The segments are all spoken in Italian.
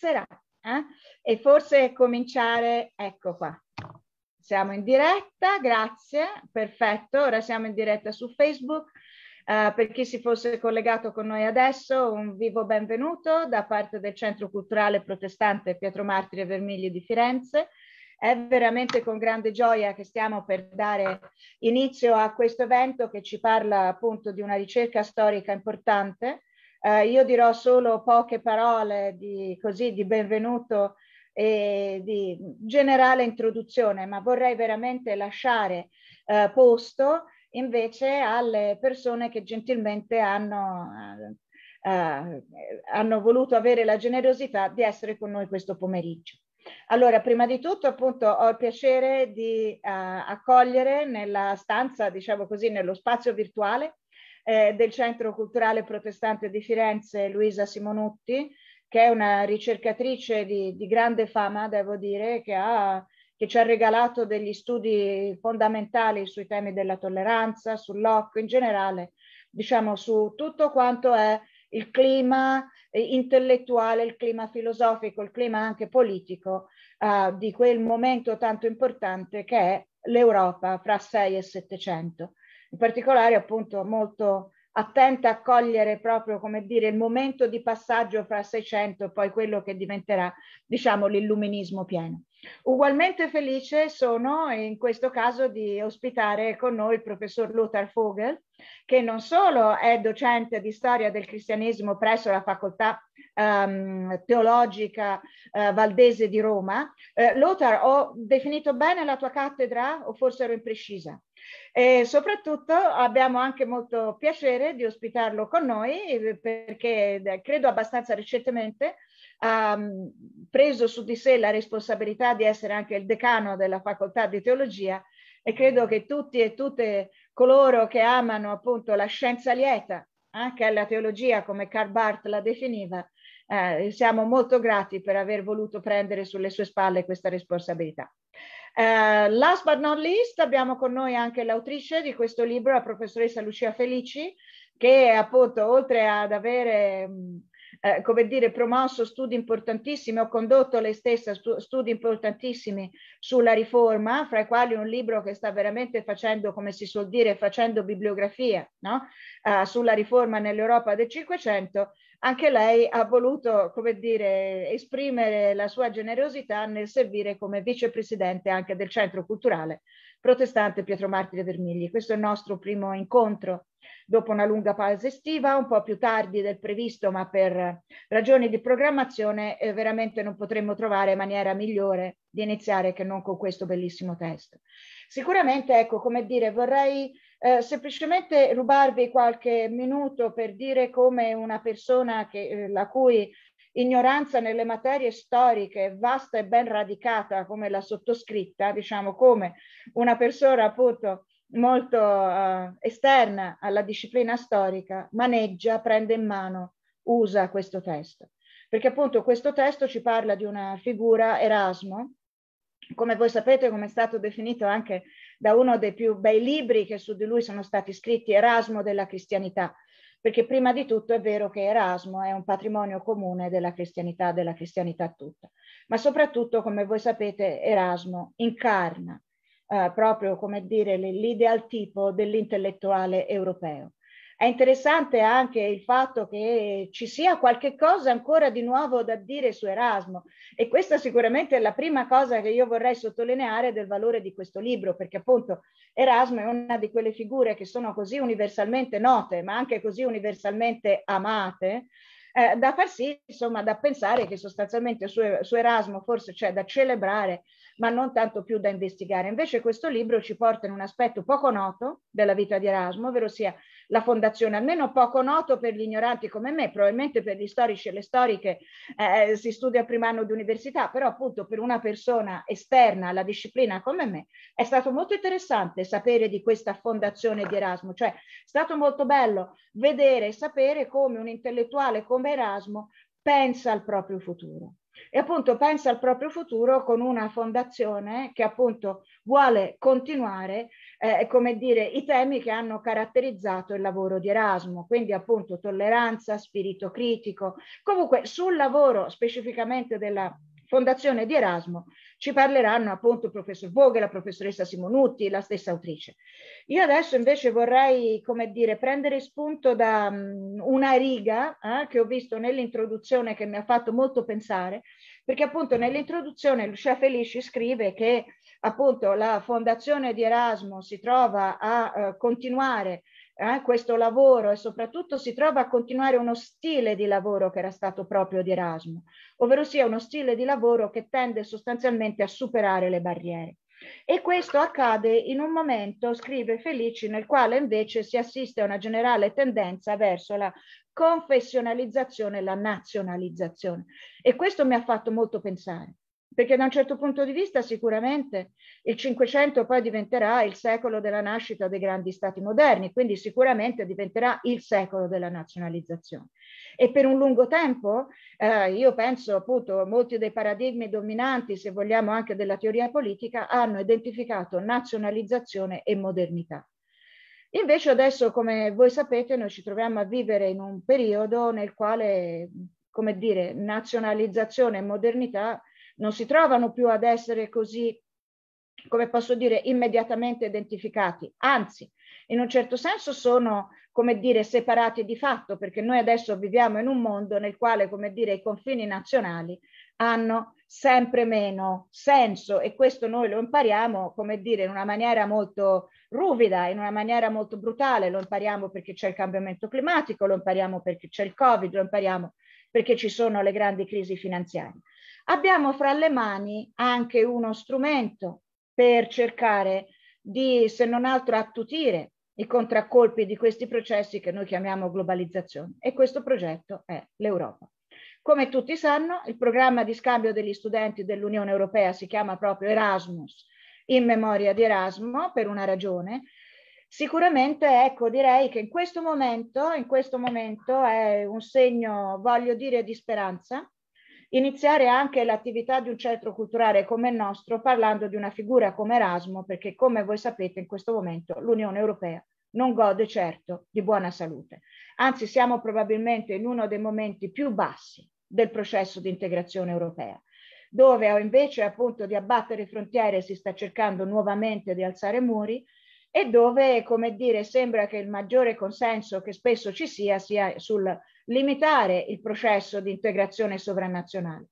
sarà. Eh? E forse cominciare, ecco qua. Siamo in diretta, grazie, perfetto. Ora siamo in diretta su Facebook. Uh, per chi si fosse collegato con noi adesso, un vivo benvenuto da parte del Centro Culturale Protestante Pietro Martire Vermigli di Firenze. È veramente con grande gioia che stiamo per dare inizio a questo evento che ci parla appunto di una ricerca storica importante eh, io dirò solo poche parole di, così, di benvenuto e di generale introduzione, ma vorrei veramente lasciare eh, posto invece alle persone che gentilmente hanno, eh, eh, hanno voluto avere la generosità di essere con noi questo pomeriggio. Allora, prima di tutto, appunto, ho il piacere di eh, accogliere nella stanza, diciamo così, nello spazio virtuale, eh, del Centro Culturale Protestante di Firenze, Luisa Simonutti, che è una ricercatrice di, di grande fama, devo dire, che, ha, che, ci ha regalato degli studi fondamentali sui temi della tolleranza, sull'OC in generale, diciamo su tutto quanto è il clima eh, intellettuale, il clima filosofico, il clima anche politico eh, di quel momento tanto importante che è l'Europa fra 6 e 700 in particolare appunto molto attenta a cogliere proprio come dire il momento di passaggio fra Seicento e poi quello che diventerà diciamo l'illuminismo pieno. Ugualmente felice sono in questo caso di ospitare con noi il professor Lothar Vogel, che non solo è docente di storia del cristianesimo presso la facoltà um, teologica uh, valdese di Roma. Uh, Lothar, ho definito bene la tua cattedra o forse ero imprecisa? E soprattutto abbiamo anche molto piacere di ospitarlo con noi eh, perché eh, credo abbastanza recentemente ha ehm, preso su di sé la responsabilità di essere anche il decano della facoltà di teologia e credo che tutti e tutte coloro che amano appunto la scienza lieta, anche alla teologia come Karl Barth la definiva, eh, siamo molto grati per aver voluto prendere sulle sue spalle questa responsabilità. Uh, last but not least abbiamo con noi anche l'autrice di questo libro, la professoressa Lucia Felici, che appunto oltre ad avere mh, eh, come dire, promosso studi importantissimi, ho condotto lei stessa studi importantissimi sulla riforma, fra i quali un libro che sta veramente facendo, come si suol dire, facendo bibliografia no? eh, sulla riforma nell'Europa del Cinquecento, anche lei ha voluto, come dire, esprimere la sua generosità nel servire come vicepresidente anche del Centro Culturale protestante Pietro Martire Vermigli. Questo è il nostro primo incontro dopo una lunga pausa estiva, un po' più tardi del previsto, ma per ragioni di programmazione eh, veramente non potremmo trovare maniera migliore di iniziare che non con questo bellissimo testo. Sicuramente, ecco, come dire, vorrei eh, semplicemente rubarvi qualche minuto per dire come una persona che, eh, la cui ignoranza nelle materie storiche vasta e ben radicata come la sottoscritta, diciamo come una persona appunto molto uh, esterna alla disciplina storica, maneggia, prende in mano, usa questo testo. Perché appunto questo testo ci parla di una figura Erasmo, come voi sapete, come è stato definito anche da uno dei più bei libri che su di lui sono stati scritti, Erasmo della cristianità, perché prima di tutto è vero che Erasmo è un patrimonio comune della cristianità, della cristianità tutta, ma soprattutto, come voi sapete, Erasmo incarna eh, proprio, come dire, l'ideal tipo dell'intellettuale europeo è interessante anche il fatto che ci sia qualche cosa ancora di nuovo da dire su Erasmo e questa sicuramente è la prima cosa che io vorrei sottolineare del valore di questo libro, perché appunto Erasmo è una di quelle figure che sono così universalmente note, ma anche così universalmente amate, eh, da far sì, insomma, da pensare che sostanzialmente su, su Erasmo forse c'è da celebrare, ma non tanto più da investigare. Invece questo libro ci porta in un aspetto poco noto della vita di Erasmo, ovvero sia la fondazione, almeno poco noto per gli ignoranti come me, probabilmente per gli storici e le storiche eh, si studia al primo anno di università, però appunto per una persona esterna alla disciplina come me è stato molto interessante sapere di questa fondazione di Erasmo, cioè è stato molto bello vedere e sapere come un intellettuale come Erasmo pensa al proprio futuro e appunto pensa al proprio futuro con una fondazione che appunto vuole continuare eh, come dire, i temi che hanno caratterizzato il lavoro di Erasmo, quindi appunto tolleranza, spirito critico. Comunque sul lavoro specificamente della Fondazione di Erasmo ci parleranno appunto il professor Voghe, la professoressa Simonutti, la stessa autrice. Io adesso invece vorrei, come dire, prendere spunto da um, una riga eh, che ho visto nell'introduzione che mi ha fatto molto pensare, perché appunto nell'introduzione Lucia Felici scrive che appunto la fondazione di Erasmo si trova a eh, continuare eh, questo lavoro e soprattutto si trova a continuare uno stile di lavoro che era stato proprio di Erasmo, ovvero sia uno stile di lavoro che tende sostanzialmente a superare le barriere. E questo accade in un momento, scrive Felici, nel quale invece si assiste a una generale tendenza verso la confessionalizzazione e la nazionalizzazione. E questo mi ha fatto molto pensare, perché da un certo punto di vista sicuramente il Cinquecento poi diventerà il secolo della nascita dei grandi stati moderni, quindi sicuramente diventerà il secolo della nazionalizzazione. E per un lungo tempo, eh, io penso appunto, molti dei paradigmi dominanti, se vogliamo anche della teoria politica, hanno identificato nazionalizzazione e modernità. Invece adesso, come voi sapete, noi ci troviamo a vivere in un periodo nel quale, come dire, nazionalizzazione e modernità non si trovano più ad essere così, come posso dire, immediatamente identificati, anzi, in un certo senso sono, come dire, separati di fatto, perché noi adesso viviamo in un mondo nel quale, come dire, i confini nazionali hanno sempre meno senso e questo noi lo impariamo, come dire, in una maniera molto ruvida, in una maniera molto brutale, lo impariamo perché c'è il cambiamento climatico, lo impariamo perché c'è il Covid, lo impariamo perché ci sono le grandi crisi finanziarie abbiamo fra le mani anche uno strumento per cercare di, se non altro, attutire i contraccolpi di questi processi che noi chiamiamo globalizzazione e questo progetto è l'Europa. Come tutti sanno, il programma di scambio degli studenti dell'Unione Europea si chiama proprio Erasmus, in memoria di Erasmo, per una ragione. Sicuramente, ecco, direi che in questo momento, in questo momento è un segno, voglio dire, di speranza, iniziare anche l'attività di un centro culturale come il nostro parlando di una figura come Erasmo, perché come voi sapete in questo momento l'Unione Europea non gode certo di buona salute. Anzi, siamo probabilmente in uno dei momenti più bassi del processo di integrazione europea, dove invece appunto di abbattere frontiere si sta cercando nuovamente di alzare muri e dove, come dire, sembra che il maggiore consenso che spesso ci sia sia sul limitare il processo di integrazione sovranazionale.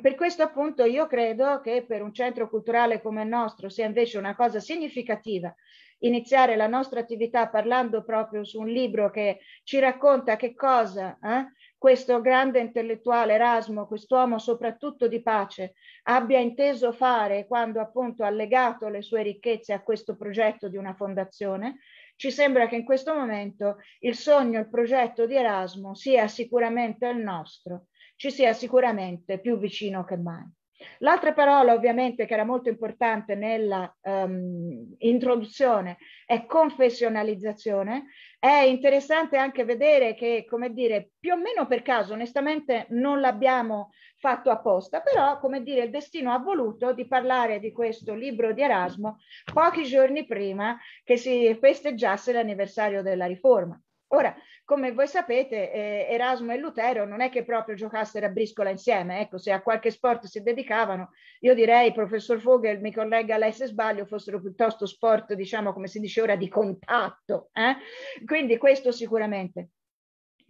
Per questo appunto io credo che per un centro culturale come il nostro sia invece una cosa significativa iniziare la nostra attività parlando proprio su un libro che ci racconta che cosa eh, questo grande intellettuale Erasmo, quest'uomo soprattutto di pace, abbia inteso fare quando appunto ha legato le sue ricchezze a questo progetto di una fondazione ci sembra che in questo momento il sogno, il progetto di Erasmo sia sicuramente il nostro, ci sia sicuramente più vicino che mai. L'altra parola ovviamente che era molto importante nella um, introduzione è confessionalizzazione è interessante anche vedere che, come dire, più o meno per caso, onestamente non l'abbiamo fatto apposta, però, come dire, il destino ha voluto di parlare di questo libro di Erasmo pochi giorni prima che si festeggiasse l'anniversario della riforma. Ora, come voi sapete, eh, Erasmo e Lutero non è che proprio giocassero a briscola insieme, ecco, se a qualche sport si dedicavano, io direi, professor Vogel, mi collega lei se sbaglio, fossero piuttosto sport, diciamo, come si dice ora, di contatto. Eh? Quindi questo sicuramente.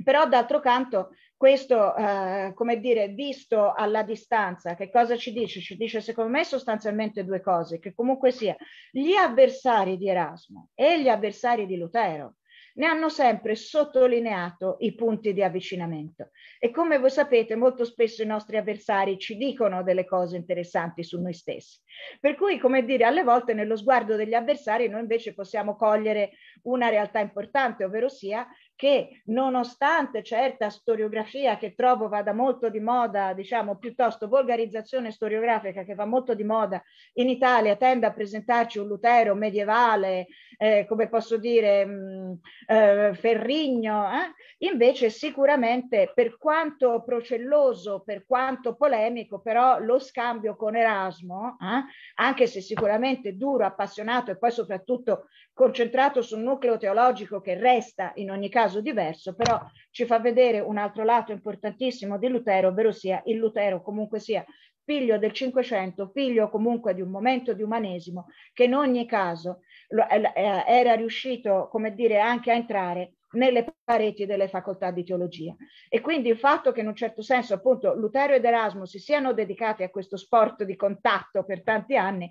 Però d'altro canto, questo, eh, come dire, visto alla distanza, che cosa ci dice? Ci dice secondo me sostanzialmente due cose, che comunque sia gli avversari di Erasmo e gli avversari di Lutero ne hanno sempre sottolineato i punti di avvicinamento. E come voi sapete, molto spesso i nostri avversari ci dicono delle cose interessanti su noi stessi. Per cui, come dire, alle volte nello sguardo degli avversari noi invece possiamo cogliere una realtà importante, ovvero sia che nonostante certa storiografia che trovo vada molto di moda, diciamo piuttosto volgarizzazione storiografica che va molto di moda in Italia, tende a presentarci un Lutero medievale, eh, come posso dire, mh, mm, eh, ferrigno, eh? invece sicuramente per quanto procelloso, per quanto polemico, però lo scambio con Erasmo, eh? anche se sicuramente duro, appassionato e poi soprattutto concentrato sul nucleo teologico che resta in ogni caso diverso, però ci fa vedere un altro lato importantissimo di Lutero, ovvero sia il Lutero comunque sia figlio del Cinquecento, figlio comunque di un momento di umanesimo che in ogni caso eh, eh, era riuscito, come dire, anche a entrare nelle pareti delle facoltà di teologia. E quindi il fatto che in un certo senso appunto Lutero ed Erasmus si siano dedicati a questo sport di contatto per tanti anni,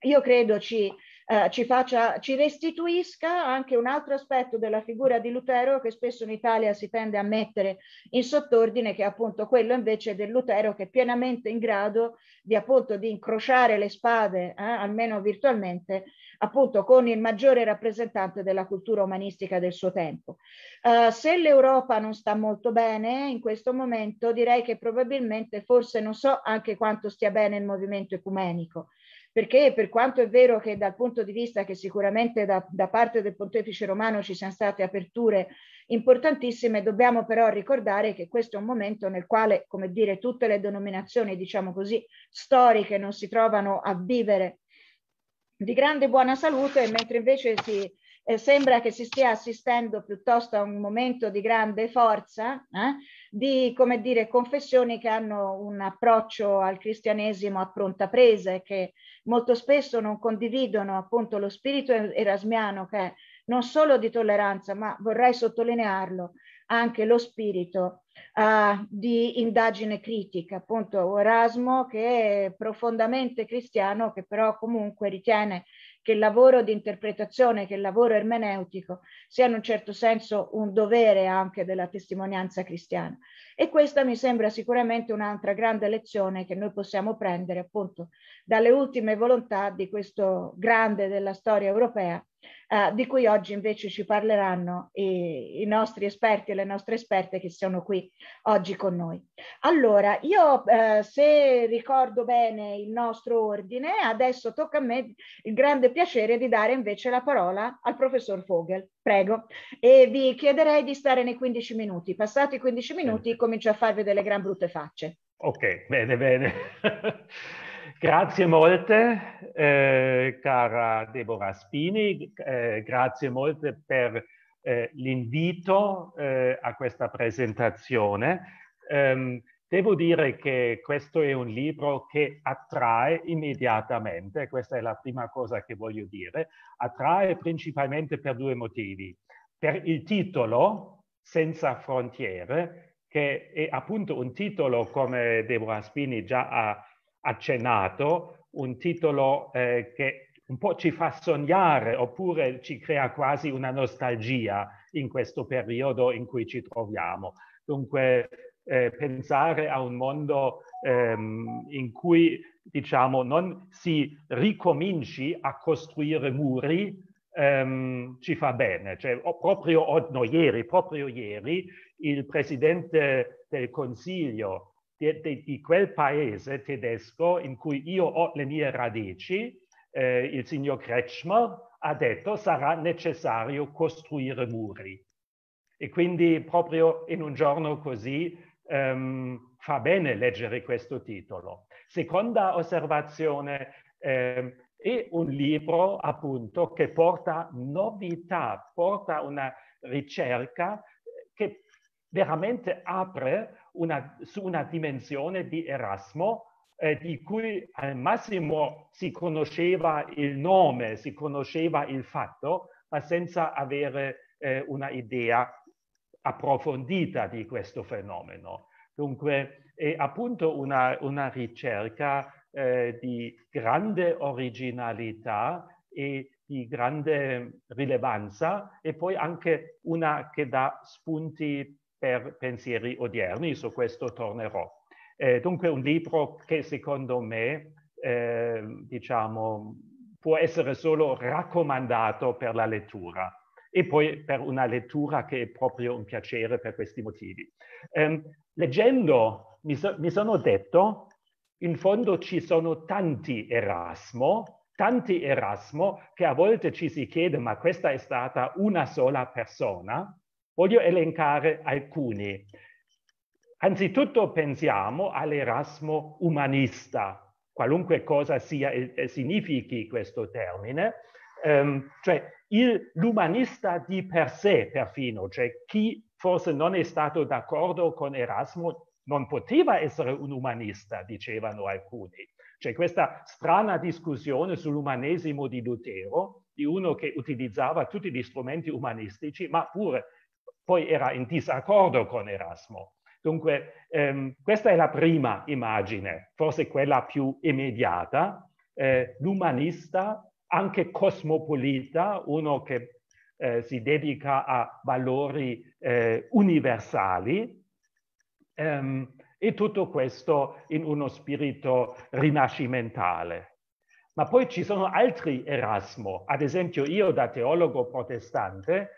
io credo ci eh, ci, faccia, ci restituisca anche un altro aspetto della figura di Lutero che spesso in Italia si tende a mettere in sottordine, che è appunto quello invece del Lutero che è pienamente in grado di appunto di incrociare le spade, eh, almeno virtualmente, appunto con il maggiore rappresentante della cultura umanistica del suo tempo. Uh, se l'Europa non sta molto bene in questo momento, direi che probabilmente forse non so anche quanto stia bene il movimento ecumenico perché per quanto è vero che dal punto di vista che sicuramente da, da, parte del pontefice romano ci siano state aperture importantissime, dobbiamo però ricordare che questo è un momento nel quale, come dire, tutte le denominazioni, diciamo così, storiche non si trovano a vivere di grande buona salute, mentre invece si, eh, sembra che si stia assistendo piuttosto a un momento di grande forza, eh, di come dire, confessioni che hanno un approccio al cristianesimo a pronta presa e che molto spesso non condividono appunto lo spirito er-, erasmiano che è non solo di tolleranza, ma vorrei sottolinearlo, anche lo spirito uh, di indagine critica, appunto Erasmo che è profondamente cristiano, che però comunque ritiene che il lavoro di interpretazione, che il lavoro ermeneutico sia in un certo senso un dovere anche della testimonianza cristiana. E questa mi sembra sicuramente un'altra grande lezione che noi possiamo prendere appunto dalle ultime volontà di questo grande della storia europea, eh, di cui oggi invece ci parleranno i, i, nostri esperti e le nostre esperte che sono qui oggi con noi. Allora, io eh, se ricordo bene il nostro ordine, adesso tocca a me il grande piacere di dare invece la parola al professor Vogel. Prego, e vi chiederei di stare nei 15 minuti. Passati i 15 minuti comincio a farvi delle gran brutte facce. Ok, bene, bene. Grazie molte, eh, cara Deborah Spini, eh, grazie molte per eh, l'invito eh, a questa presentazione. Ehm, devo dire che questo è un libro che attrae immediatamente, questa è la prima cosa che voglio dire, attrae principalmente per due motivi. Per il titolo, Senza frontiere, che è appunto un titolo, come Deborah Spini già ha detto, accennato, un titolo eh, che un po' ci fa sognare oppure ci crea quasi una nostalgia in questo periodo in cui ci troviamo. Dunque eh, pensare a un mondo ehm, in cui diciamo non si ricominci a costruire muri ehm, ci fa bene. Cioè, proprio no, ieri, proprio ieri il presidente del Consiglio di, di, di quel paese tedesco in cui io ho le mie radici, eh, il signor Kretschmer ha detto sarà necessario costruire muri. E quindi proprio in un giorno così ehm, fa bene leggere questo titolo. Seconda osservazione, ehm, è un libro appunto che porta novità, porta una ricerca che veramente apre una, su una dimensione di Erasmo eh, di cui al massimo si conosceva il nome, si conosceva il fatto, ma senza avere eh, una idea approfondita di questo fenomeno. Dunque è appunto una, una ricerca eh, di grande originalità e di grande rilevanza e poi anche una che dà spunti per pensieri odierni, su questo tornerò. Eh, dunque un libro che secondo me, eh, diciamo, può essere solo raccomandato per la lettura e poi per una lettura che è proprio un piacere per questi motivi. Eh, leggendo mi, so, mi sono detto, in fondo ci sono tanti Erasmo, tanti Erasmo che a volte ci si chiede ma questa è stata una sola persona Voglio elencare alcuni. Anzitutto pensiamo all'Erasmo umanista, qualunque cosa sia, significhi questo termine, ehm, cioè l'umanista di per sé perfino, cioè chi forse non è stato d'accordo con Erasmo non poteva essere un umanista, dicevano alcuni. C'è questa strana discussione sull'umanesimo di Lutero, di uno che utilizzava tutti gli strumenti umanistici, ma pure poi era in disaccordo con Erasmo. Dunque, ehm, questa è la prima immagine, forse quella più immediata, eh, l'umanista, anche cosmopolita, uno che eh, si dedica a valori eh, universali, ehm, e tutto questo in uno spirito rinascimentale. Ma poi ci sono altri Erasmo, ad esempio io da teologo protestante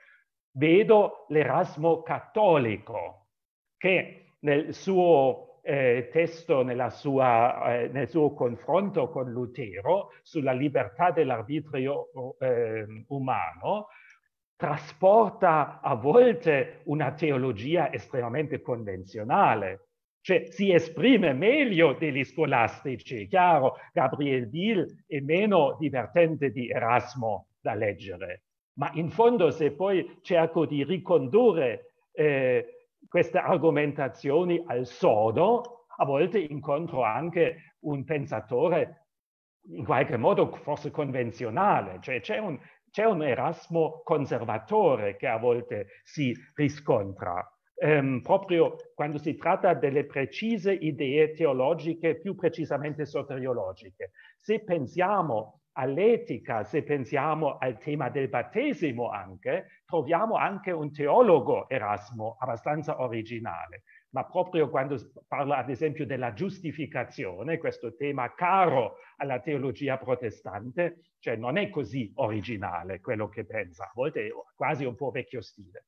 vedo l'Erasmo cattolico che nel suo eh, testo, sua, eh, nel suo confronto con Lutero sulla libertà dell'arbitrio eh, umano, trasporta a volte una teologia estremamente convenzionale, cioè si esprime meglio degli scolastici, chiaro, Gabriel Dill è meno divertente di Erasmo da leggere, ma in fondo se poi cerco di ricondurre eh, queste argomentazioni al sodo, a volte incontro anche un pensatore in qualche modo forse convenzionale, cioè c'è un, c'è un Erasmo conservatore che a volte si riscontra. Ehm, proprio quando si tratta delle precise idee teologiche, più precisamente soteriologiche. Se pensiamo all'etica, se pensiamo al tema del battesimo anche, troviamo anche un teologo Erasmo abbastanza originale. Ma proprio quando parla ad esempio della giustificazione, questo tema caro alla teologia protestante, cioè non è così originale quello che pensa, a volte è quasi un po' vecchio stile.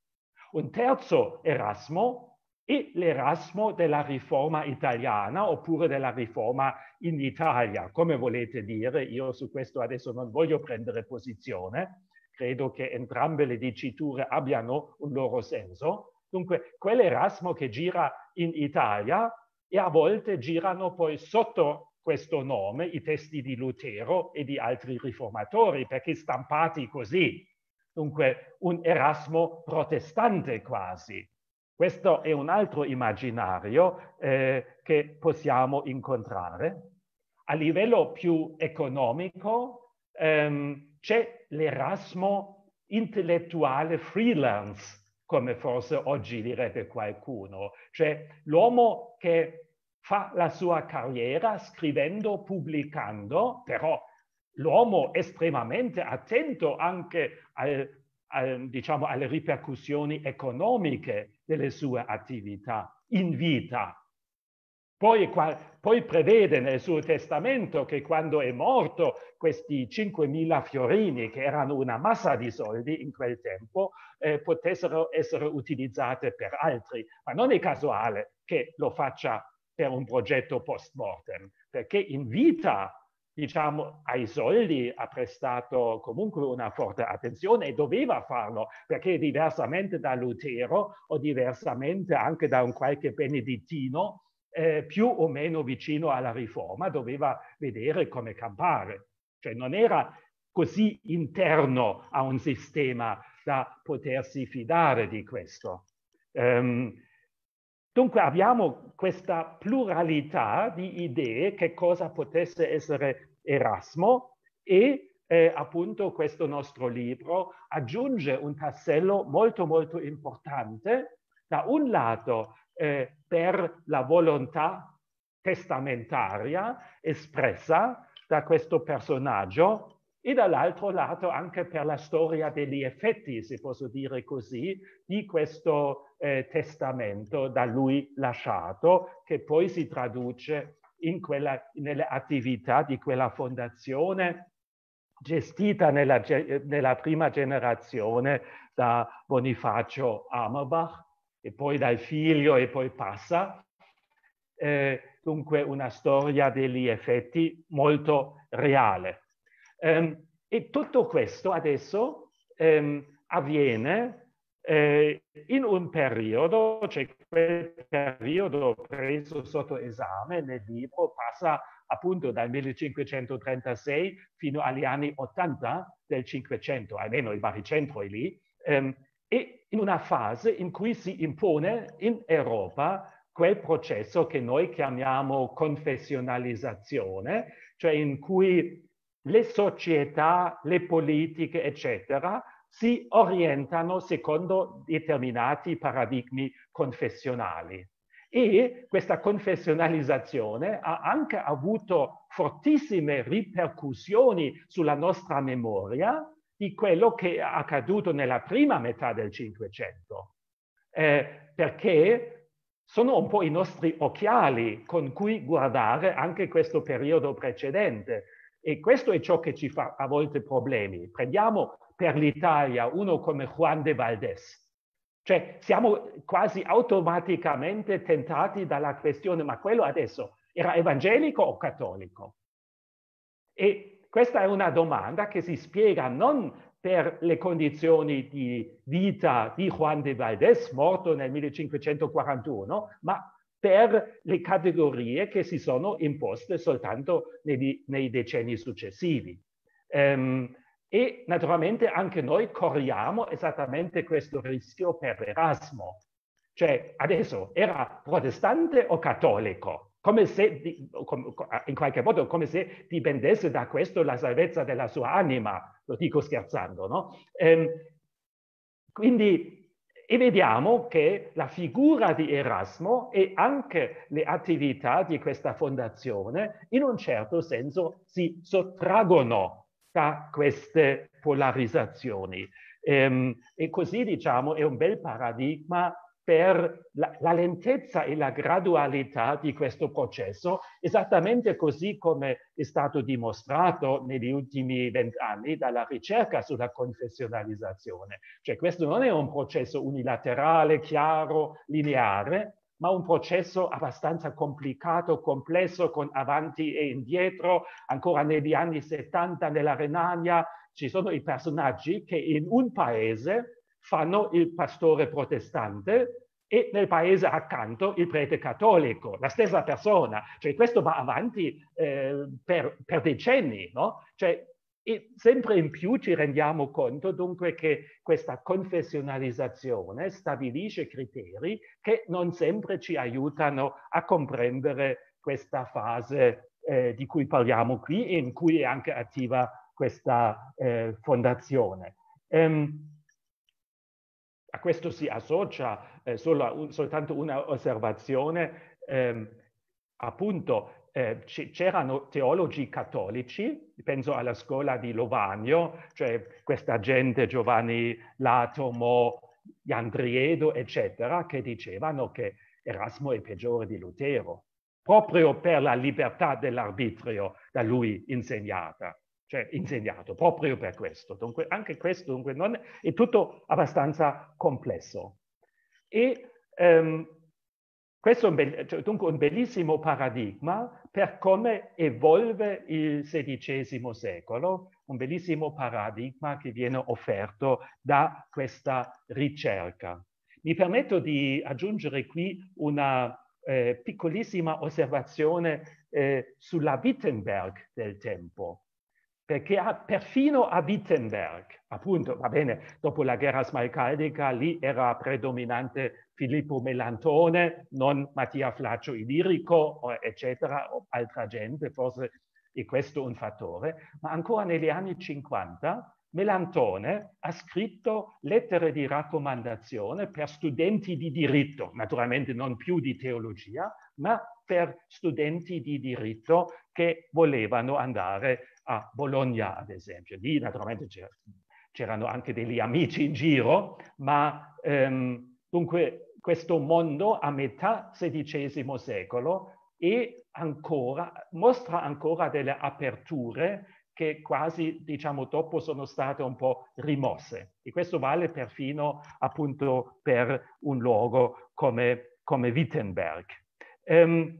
Un terzo Erasmo, e l'Erasmo della riforma italiana oppure della riforma in Italia, come volete dire, io su questo adesso non voglio prendere posizione, credo che entrambe le diciture abbiano un loro senso. Dunque, quell'Erasmo che gira in Italia e a volte girano poi sotto questo nome i testi di Lutero e di altri riformatori, perché stampati così. Dunque, un Erasmo protestante quasi, questo è un altro immaginario eh, che possiamo incontrare. A livello più economico ehm, c'è l'Erasmo intellettuale freelance, come forse oggi direbbe qualcuno, cioè l'uomo che fa la sua carriera scrivendo, pubblicando, però l'uomo estremamente attento anche al diciamo, alle ripercussioni economiche delle sue attività in vita. Poi, poi, prevede nel suo testamento che quando è morto questi 5.000 fiorini, che erano una massa di soldi in quel tempo, eh, potessero essere utilizzate per altri. Ma non è casuale che lo faccia per un progetto post mortem, perché in vita diciamo, ai soldi ha prestato comunque una forte attenzione e doveva farlo, perché diversamente da Lutero o diversamente anche da un qualche benedettino, eh, più o meno vicino alla riforma, doveva vedere come campare. Cioè non era così interno a un sistema da potersi fidare di questo. Um, Dunque abbiamo questa pluralità di idee che cosa potesse essere Erasmo e eh, appunto questo nostro libro aggiunge un tassello molto molto importante da un lato eh, per la volontà testamentaria espressa da questo personaggio e dall'altro lato anche per la storia degli effetti, se posso dire così, di questo eh, testamento da lui lasciato, che poi si traduce quella, nelle attività di quella fondazione gestita nella, nella prima generazione da Bonifacio Amerbach e poi dal figlio e poi passa. Eh, dunque una storia degli effetti molto reale. Um, e tutto questo adesso um, avviene eh, in un periodo, cioè quel periodo preso sotto esame nel libro passa appunto dal 1536 fino agli anni 80 del 500, almeno il baricentro è lì, ehm, e in una fase in cui si impone in Europa quel processo che noi chiamiamo confessionalizzazione, cioè in cui le società, le politiche, eccetera, si orientano secondo determinati paradigmi confessionali. E questa confessionalizzazione ha anche avuto fortissime ripercussioni sulla nostra memoria di quello che è accaduto nella prima metà del Cinquecento, eh, perché sono un po' i nostri occhiali con cui guardare anche questo periodo precedente e questo è ciò che ci fa a volte problemi. Prendiamo per l'Italia uno come Juan de Valdés. Cioè siamo quasi automaticamente tentati dalla questione, ma quello adesso era evangelico o cattolico? E questa è una domanda che si spiega non per le condizioni di vita di Juan de Valdés, morto nel 1541, ma per le categorie che si sono imposte soltanto nei, nei decenni successivi. Um, e naturalmente anche noi corriamo esattamente questo rischio per Erasmo. Cioè adesso era protestante o cattolico? Come se, ah, in qualche modo, come se dipendesse da questo la salvezza della sua anima, lo dico scherzando, no? Um, quindi e vediamo che la figura di Erasmo e anche le attività di questa fondazione in un certo senso si sottraggono da queste polarizzazioni. Ehm, e così diciamo è un bel paradigma per la, la, lentezza e la gradualità di questo processo, esattamente così come è stato dimostrato negli ultimi vent'anni dalla ricerca sulla confessionalizzazione. Cioè questo non è un processo unilaterale, chiaro, lineare, ma un processo abbastanza complicato, complesso, con avanti e indietro. Ancora negli anni 70 nella Renania ci sono i personaggi che in un paese fanno il pastore protestante e nel paese accanto il prete cattolico, la stessa persona. Cioè questo va avanti eh, per, per, decenni, no? Cioè, sempre in più ci rendiamo conto dunque che questa confessionalizzazione stabilisce criteri che non sempre ci aiutano a comprendere questa fase eh, di cui parliamo qui e in cui è anche attiva questa eh, fondazione. Um, a questo si associa eh, solo, soltanto un'osservazione, eh, appunto eh, c'erano teologi cattolici, penso alla scuola di Lovagno, cioè questa gente Giovanni Latomo, Andriedo, eccetera, che dicevano che Erasmo è peggiore di Lutero, proprio per la libertà dell'arbitrio da lui insegnata cioè insegnato proprio per questo. Dunque, anche questo dunque, non, è tutto abbastanza complesso. E ehm, questo è un, be- cioè, dunque un bellissimo paradigma per come evolve il XVI secolo, un bellissimo paradigma che viene offerto da questa ricerca. Mi permetto di aggiungere qui una eh, piccolissima osservazione eh, sulla Wittenberg del tempo perché ha, perfino a Wittenberg, appunto, va bene, dopo la guerra smalcaldica lì era predominante Filippo Melantone, non Mattia Flaccio Illirico, eccetera, o altra gente, forse è questo un fattore, ma ancora negli anni 50 Melantone ha scritto lettere di raccomandazione per studenti di diritto, naturalmente non più di teologia, ma per studenti di diritto che volevano andare a Bologna, ad esempio. Lì naturalmente c'erano anche degli amici in giro, ma ehm, dunque questo mondo a metà XVI secolo e ancora, mostra ancora delle aperture che quasi, diciamo, dopo sono state un po' rimosse. E questo vale perfino appunto per un luogo come, come Wittenberg. Um,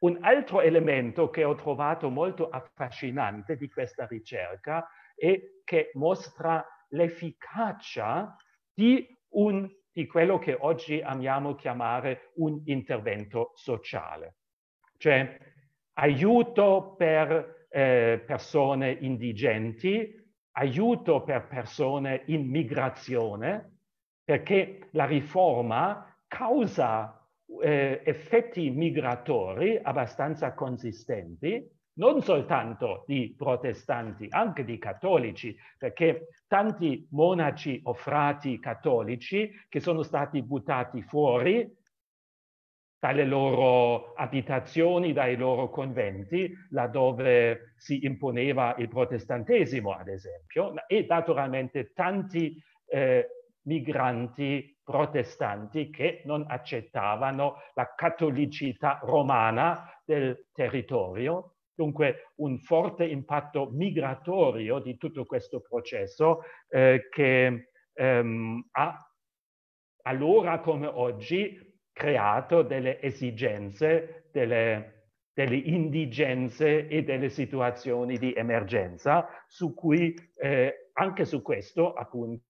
un altro elemento che ho trovato molto affascinante di questa ricerca è che mostra l'efficacia di, un, di quello che oggi amiamo chiamare un intervento sociale, cioè aiuto per eh, persone indigenti, aiuto per persone in migrazione, perché la riforma causa eh, effetti migratori abbastanza consistenti, non soltanto di protestanti, anche di cattolici, perché tanti monaci o frati cattolici che sono stati buttati fuori dalle loro abitazioni, dai loro conventi, laddove si imponeva il protestantesimo, ad esempio, e naturalmente tanti eh, migranti protestanti che non accettavano la cattolicità romana del territorio. Dunque un forte impatto migratorio di tutto questo processo eh, che ehm, ha allora come oggi creato delle esigenze, delle, delle, indigenze e delle situazioni di emergenza su cui eh, anche su questo appunto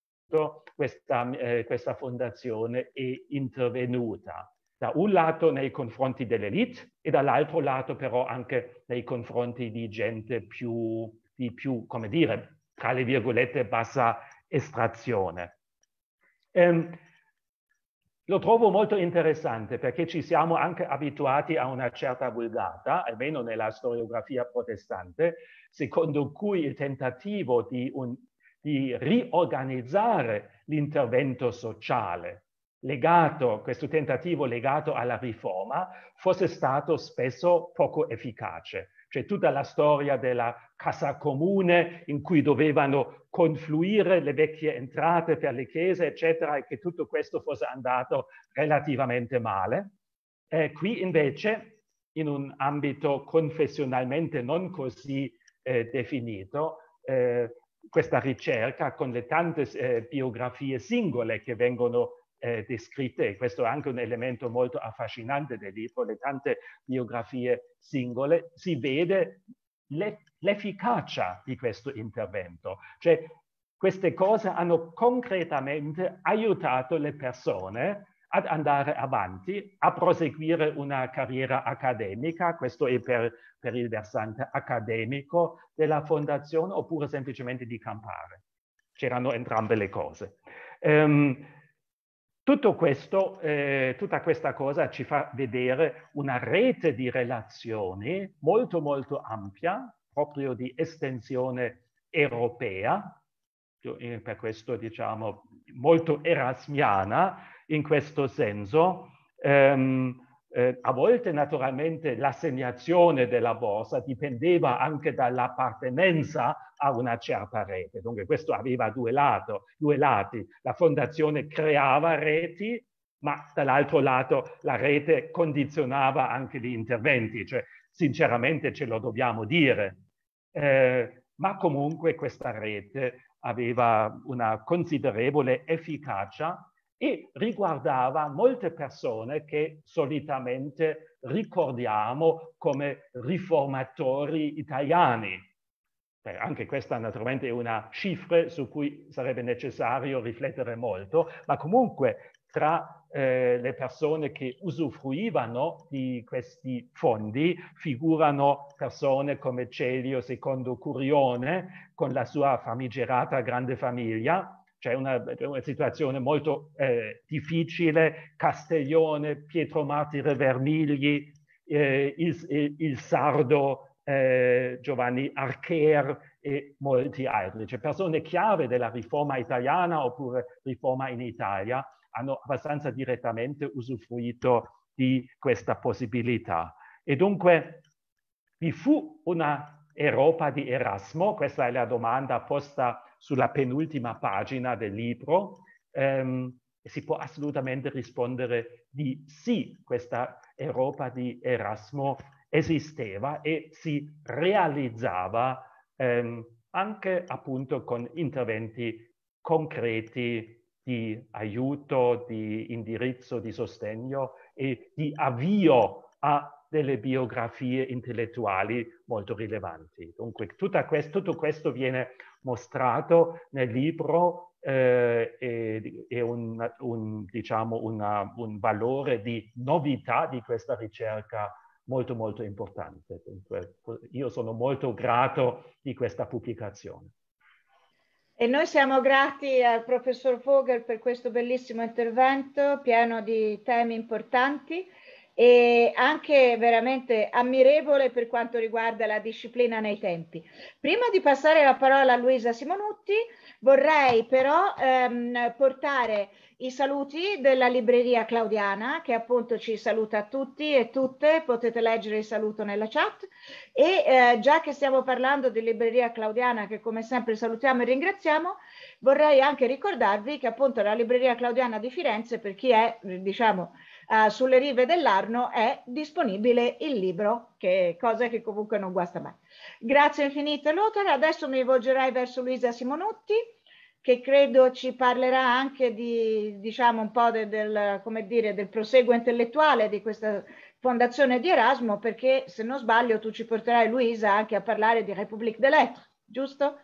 questa, eh, questa fondazione è intervenuta da un lato nei confronti dell'elite e dall'altro lato però anche nei confronti di gente più, di più, come dire, tra le virgolette, bassa estrazione. Ehm, lo trovo molto interessante perché ci siamo anche abituati a una certa vulgata, almeno nella storiografia protestante, secondo cui il tentativo di un di riorganizzare l'intervento sociale legato, questo tentativo legato alla riforma, fosse stato spesso poco efficace. Cioè tutta la storia della casa comune in cui dovevano confluire le vecchie entrate per le chiese, eccetera, e che tutto questo fosse andato relativamente male. Eh, qui invece, in un ambito confessionalmente non così eh, definito, eh, questa ricerca con le tante eh, biografie singole che vengono eh, descritte, questo è anche un elemento molto affascinante del libro, le tante biografie singole, si vede l'efficacia di questo intervento. Cioè, queste cose hanno concretamente aiutato le persone ad andare avanti, a proseguire una carriera accademica, questo è per, per il versante accademico della fondazione, oppure semplicemente di campare. C'erano entrambe le cose. Um, tutto questo, eh, tutta questa cosa ci fa vedere una rete di relazioni molto molto ampia, proprio di estensione europea, eh, per questo diciamo molto erasmiana, in questo senso. Ehm, eh, a volte naturalmente l'assegnazione della borsa dipendeva anche dall'appartenenza a una certa rete, dunque questo aveva due, lato, due lati, la fondazione creava reti, ma dall'altro lato la rete condizionava anche gli interventi, cioè sinceramente ce lo dobbiamo dire, eh, ma comunque questa rete aveva una considerevole efficacia e riguardava molte persone che solitamente ricordiamo come riformatori italiani. Beh, anche questa naturalmente è una cifra su cui sarebbe necessario riflettere molto, ma comunque tra eh, le persone che usufruivano di questi fondi figurano persone come Celio II Curione con la sua famigerata grande famiglia, c'è una, una, situazione molto eh, difficile, Castiglione, Pietro Martire Vermigli, eh, il, il, eh, il, sardo eh, Giovanni Archer e molti altri. Cioè persone chiave della riforma italiana oppure riforma in Italia hanno abbastanza direttamente usufruito di questa possibilità. E dunque vi fu una Europa di Erasmo, questa è la domanda posta sulla penultima pagina del libro, ehm, si può assolutamente rispondere di sì, questa Europa di Erasmo esisteva e si realizzava ehm, anche appunto con interventi concreti di aiuto, di indirizzo, di sostegno e di avvio a delle biografie intellettuali molto rilevanti. Dunque questo, tutto questo viene mostrato nel libro eh, e, e un, un, diciamo una, un valore di novità di questa ricerca molto molto importante. Dunque, io sono molto grato di questa pubblicazione. E noi siamo grati al professor Vogel per questo bellissimo intervento pieno di temi importanti e anche veramente ammirevole per quanto riguarda la disciplina nei tempi. Prima di passare la parola a Luisa Simonutti, vorrei però ehm, portare i saluti della libreria Claudiana che appunto ci saluta a tutti e tutte, potete leggere il saluto nella chat e eh, già che stiamo parlando di libreria Claudiana che come sempre salutiamo e ringraziamo, vorrei anche ricordarvi che appunto la libreria Claudiana di Firenze per chi è diciamo eh, sulle rive dell'Arno è disponibile il libro, che cosa che comunque non guasta mai. Grazie infinite Lothar, adesso mi rivolgerai verso Luisa Simonotti, che credo ci parlerà anche di, diciamo, un po' del, del, come dire, del proseguo intellettuale di questa fondazione di Erasmo, perché se non sbaglio tu ci porterai Luisa anche a parlare di République de Lettres, giusto?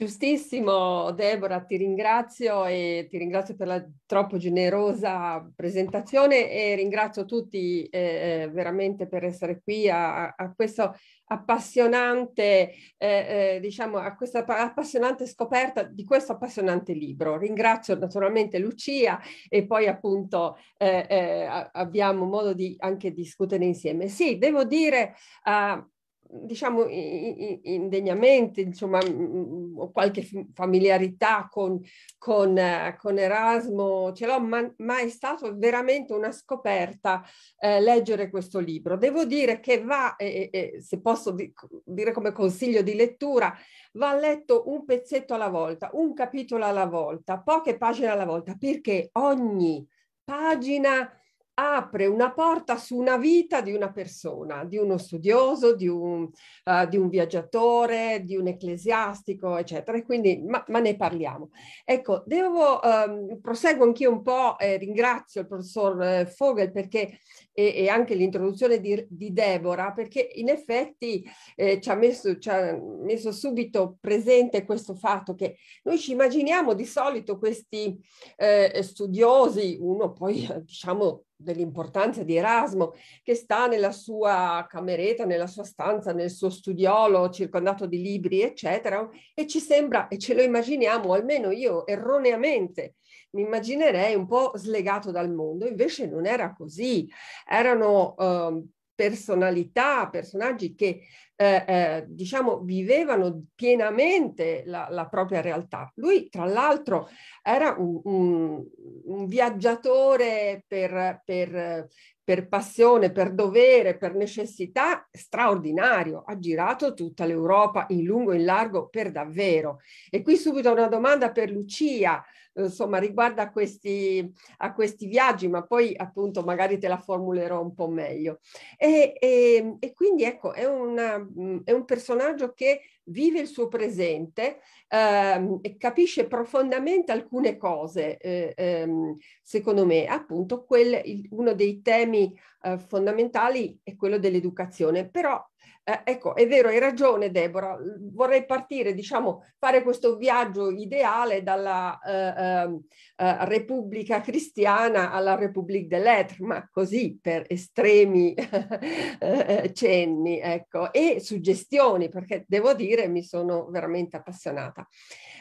Giustissimo, Deborah, ti ringrazio e ti ringrazio per la troppo generosa presentazione e ringrazio tutti eh, eh veramente per essere qui a, a questo appassionante, eh, eh, diciamo, a questa appassionante scoperta di questo appassionante libro. Ringrazio naturalmente Lucia e poi appunto eh, eh abbiamo modo di anche discutere insieme. Sì, devo dire a, diciamo, indegnamente, insomma, ho qualche familiarità con, con, eh, con Erasmo, ce l'ho, ma, ma, è stato veramente una scoperta eh, leggere questo libro. Devo dire che va, eh, eh, se posso di, dire come consiglio di lettura, va letto un pezzetto alla volta, un capitolo alla volta, poche pagine alla volta, perché ogni pagina apre una porta su una vita di una persona, di uno studioso, di un, uh, di un viaggiatore, di un ecclesiastico, eccetera. E quindi, ma, ma, ne parliamo. Ecco, devo, um, proseguo anch'io un po', eh, ringrazio il professor eh, Fogel perché, e, e anche l'introduzione di, di, Deborah, perché in effetti eh, ci, ha messo, ci ha messo subito presente questo fatto che noi ci immaginiamo di solito questi eh, studiosi, uno poi eh, diciamo dell'importanza di Erasmo, che sta nella sua cameretta, nella sua stanza, nel suo studiolo circondato di libri, eccetera, e ci sembra, e ce lo immaginiamo, almeno io erroneamente, mi immaginerei un po' slegato dal mondo, invece non era così, erano eh, personalità, personaggi che eh, eh, diciamo, vivevano pienamente la, la, propria realtà. Lui, tra l'altro, era un, un, un viaggiatore per, per per passione, per dovere, per necessità straordinario, ha girato tutta l'Europa in lungo e in largo per davvero. E qui subito una domanda per Lucia, eh, insomma, riguardo a questi, a questi viaggi, ma poi appunto magari te la formulerò un po' meglio. E, e, e quindi ecco, è, una, mm, è un personaggio che vive il suo presente, ehm, capisce profondamente alcune cose, eh, ehm, secondo me, appunto quel, il, uno dei temi eh, fondamentali è quello dell'educazione, però eh, ecco, è vero, hai ragione Deborah, vorrei partire, diciamo, fare questo viaggio ideale dalla eh, ehm, eh, Repubblica Cristiana alla Repubblica de Lettres, ma così per estremi eh, eh, cenni, ecco, e suggestioni, perché devo dire mi sono veramente appassionata.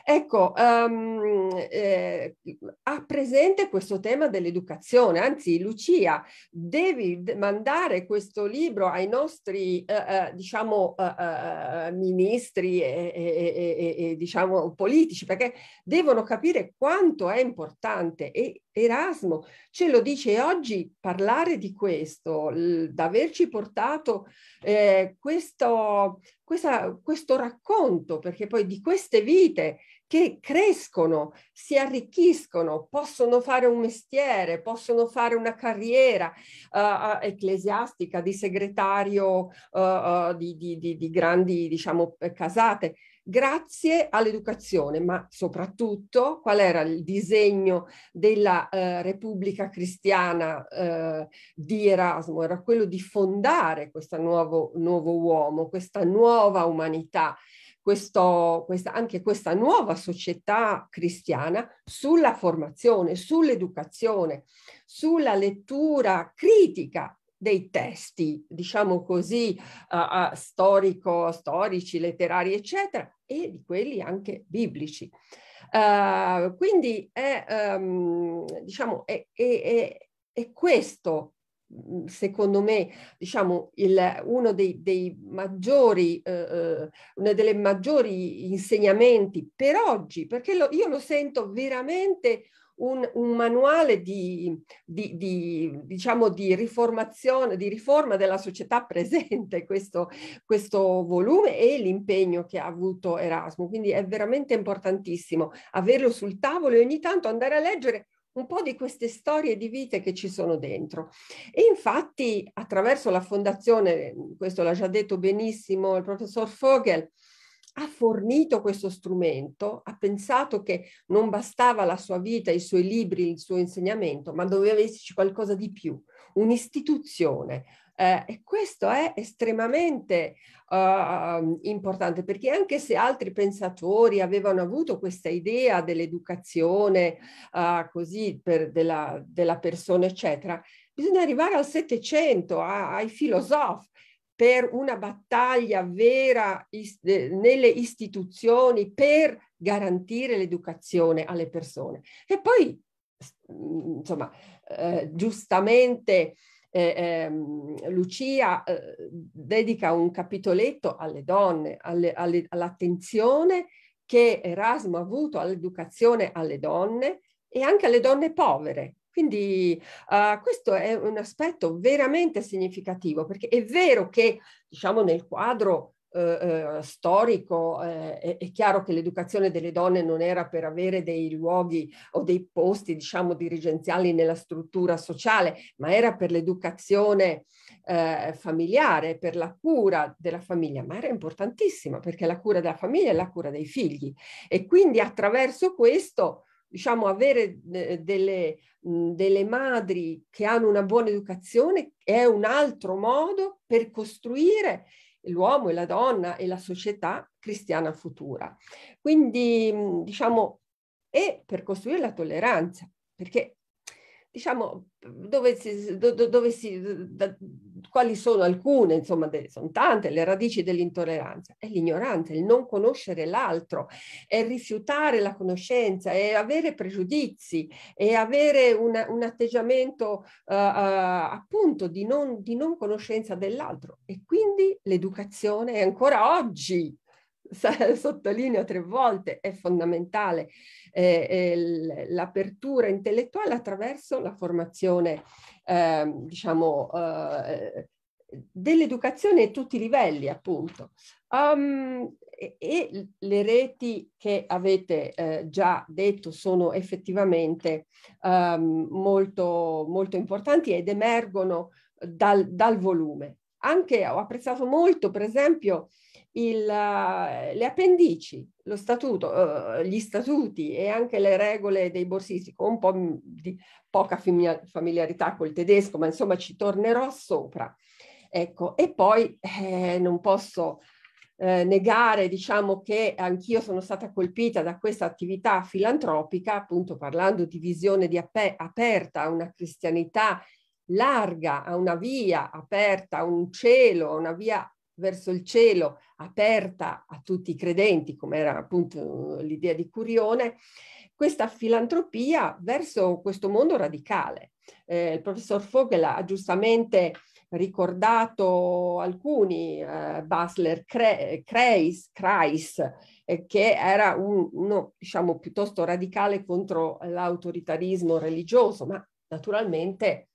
Ecco, um, eh, ha presente questo tema dell'educazione, anzi Lucia, devi mandare questo libro ai nostri, eh, eh, diciamo, eh, eh, ministri e, e, e, e, diciamo, politici, perché devono capire quanto è importante e Erasmo ce lo dice oggi parlare di questo, d'averci portato eh, questo, questa, questo racconto, perché poi di queste vite che crescono, si arricchiscono, possono fare un mestiere, possono fare una carriera uh, ecclesiastica, di segretario uh, uh, di, di, di, di, grandi diciamo, casate, grazie all'educazione, ma soprattutto qual era il disegno della eh, Repubblica Cristiana eh, di Erasmo? Era quello di fondare questo nuovo, nuovo uomo, questa nuova umanità. Questo, questa, anche questa nuova società cristiana sulla formazione, sull'educazione, sulla lettura critica dei testi, diciamo così, uh, uh, storico, storici, letterari, eccetera, e di quelli anche biblici. Uh, quindi è, um, diciamo, è, è, è questo mm, secondo me, diciamo, il, uno dei, dei maggiori, eh, eh, una delle maggiori insegnamenti per oggi, perché lo, io lo sento veramente un, un manuale di, di, di, diciamo di, riformazione, di riforma della società presente questo, questo volume e l'impegno che ha avuto Erasmo. Quindi è veramente importantissimo averlo sul tavolo e ogni tanto andare a leggere un po' di queste storie di vite che ci sono dentro. E infatti attraverso la fondazione, questo l'ha già detto benissimo il professor Fogel, ha fornito questo strumento, ha pensato che non bastava la sua vita, i suoi libri, il suo insegnamento, ma doveva esserci qualcosa di più, un'istituzione. Eh, e questo è estremamente uh, importante perché anche se altri pensatori avevano avuto questa idea dell'educazione uh, così per, della, della persona, eccetera, bisogna arrivare al Settecento, ai filosofi per una battaglia vera is- nelle istituzioni per garantire l'educazione alle persone. E poi, mm, insomma, eh, giustamente eh, ehm, eh, Lucia dedica un capitoletto alle donne, alle, alle, all'attenzione che Erasmo ha avuto all'educazione alle donne e anche alle donne povere, quindi uh, questo è un aspetto veramente significativo, perché è vero che diciamo, nel quadro eh, eh, storico, eh, è, è, chiaro che l'educazione delle donne non era per avere dei luoghi o dei posti, diciamo, dirigenziali nella struttura sociale, ma era per l'educazione eh, familiare, per la cura della famiglia, ma era importantissima perché la cura della famiglia è la cura dei figli e quindi attraverso questo diciamo, avere eh, delle, delle madri che hanno una buona educazione è un altro modo per costruire l'uomo e la donna e la società cristiana futura. Quindi, diciamo, e per costruire la tolleranza, perché diciamo, dove si, dove si, da, quali sono alcune, insomma, delle, sono tante le radici dell'intolleranza. È l'ignoranza, il non conoscere l'altro, è rifiutare la conoscenza, è avere pregiudizi, è avere una, un atteggiamento uh, uh, appunto di non, di non conoscenza dell'altro. E quindi l'educazione è ancora oggi sottolineo tre volte, è fondamentale eh, eh l'apertura intellettuale attraverso la formazione, eh, diciamo, eh, dell'educazione a tutti i livelli, appunto. Um, e, le reti che avete eh, già detto sono effettivamente um, molto, molto importanti ed emergono dal, dal volume. Anche ho apprezzato molto, per esempio, il, eh, le appendici, lo statuto, eh, gli statuti e anche le regole dei borsisti, con un po' di poca familiarità col tedesco, ma insomma ci tornerò sopra. Ecco, e poi eh, non posso eh, negare, diciamo che anch'io sono stata colpita da questa attività filantropica, appunto parlando di visione di ap- aperta a una cristianità larga, a una via aperta, a un cielo, a una via verso il cielo, aperta a tutti i credenti, come era appunto eh, l'idea di Curione, questa filantropia verso questo mondo radicale. Eh, il professor Fogel ha giustamente ricordato alcuni, eh, Basler Kreis, Kreis eh, che era uno diciamo, piuttosto radicale contro l'autoritarismo religioso, ma naturalmente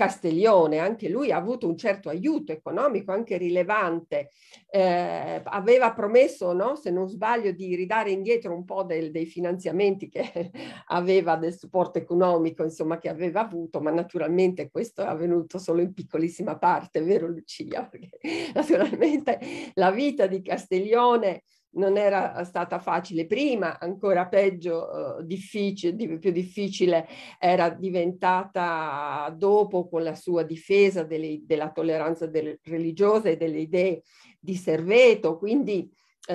Castiglione, anche lui ha avuto un certo aiuto economico, anche rilevante, eh, aveva promesso, no, se non sbaglio, di ridare indietro un po' del, dei finanziamenti che aveva, del supporto economico, insomma, che aveva avuto, ma naturalmente questo è avvenuto solo in piccolissima parte, vero Lucia? Perché naturalmente la vita di Castiglione non era eh, stata facile prima, ancora peggio, eh, difficile, di, più difficile era diventata dopo con la sua difesa delle, della tolleranza del, religiosa e delle idee di Serveto, quindi eh,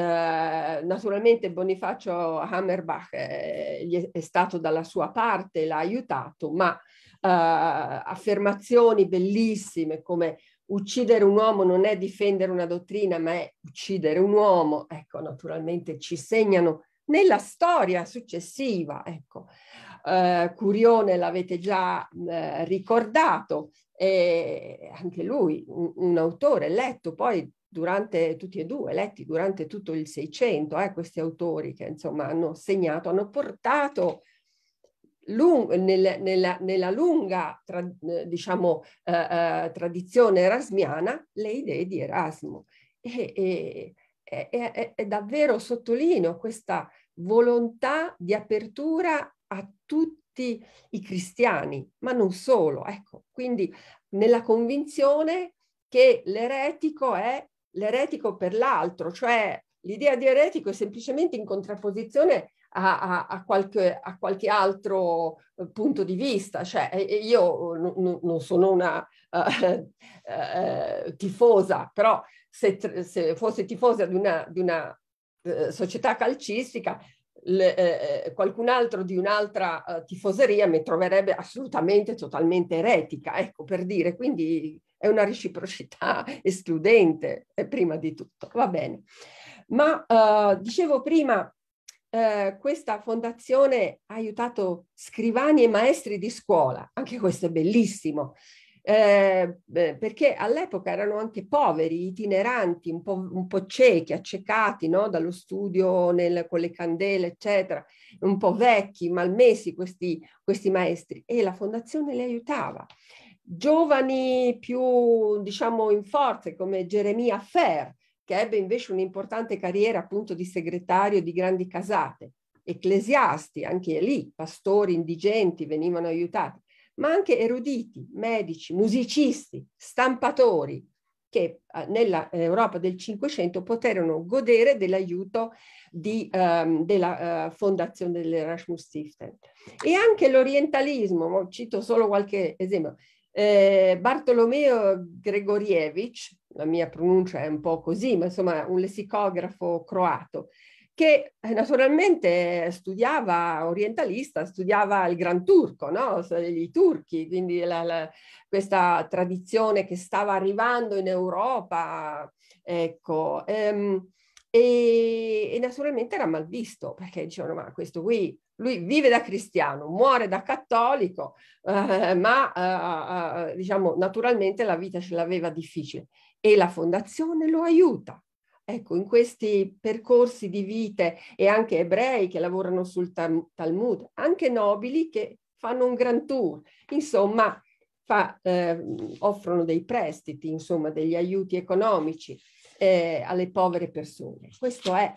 naturalmente Bonifacio Hammerbach eh, è stato dalla sua parte, l'ha aiutato, ma eh, affermazioni bellissime come uccidere un uomo non è difendere una dottrina, ma è uccidere un uomo, ecco, naturalmente ci segnano nella storia successiva, ecco. Eh, Curione l'avete già eh, ricordato, e anche lui un, un autore letto poi durante tutti e due, letti durante tutto il Seicento, eh, questi autori che insomma hanno segnato, hanno portato lung- nel, nella, nella, lunga tra, eh, diciamo, eh, eh, tradizione erasmiana le idee di Erasmo. E, e, e, e davvero sottolineo questa volontà di apertura a tutti i cristiani, ma non solo. Ecco, quindi nella convinzione che l'eretico è l'eretico per l'altro, cioè l'idea di eretico è semplicemente in contrapposizione a, a, qualche, a qualche, altro eh, punto di vista. Cioè, io oh, n- non sono una uh, uh, tifosa, però se, se fossi tifosa di una, di una uh, società calcistica, le, eh, qualcun altro di un'altra eh, tifoseria mi troverebbe assolutamente totalmente eretica, ecco per dire, quindi è una reciprocità escludente prima di tutto, va bene. Ma dicevo prima eh, questa fondazione ha aiutato scrivani e maestri di scuola, anche questo è bellissimo, eh, perché all'epoca erano anche poveri, itineranti, un po', un po ciechi, accecati no? dallo studio nel, con le candele, eccetera, un po' vecchi, malmesi questi, questi maestri e la fondazione li aiutava. Giovani più, diciamo, in forze come Geremia Fair, che ebbe invece un'importante carriera appunto di segretario di grandi casate, ecclesiasti, anche lì, pastori indigenti venivano aiutati, ma anche eruditi, medici, musicisti, stampatori, che eh, nella eh, Europa del Cinquecento poterono godere dell'aiuto um, della uh, fondazione dell'Erasmus Stiftung. E anche l'orientalismo, cito solo qualche esempio, eh, Bartolomeo Gregorievich la mia pronuncia è un po' così, ma insomma un lessicografo croato, che eh, naturalmente studiava orientalista, studiava il Gran Turco, no? i turchi, quindi la, la, questa tradizione che stava arrivando in Europa, ecco, ehm, e, e, naturalmente era mal visto, perché dicevano ma questo qui, lui vive da cristiano, muore da cattolico, eh, ma eh, eh, eh diciamo naturalmente la vita ce l'aveva difficile e la fondazione lo aiuta. Ecco, in questi percorsi di vite e anche ebrei che lavorano sul Talmud, anche nobili che fanno un grand tour, insomma, fa, eh, offrono dei prestiti, insomma, degli aiuti economici eh, alle povere persone. Questo è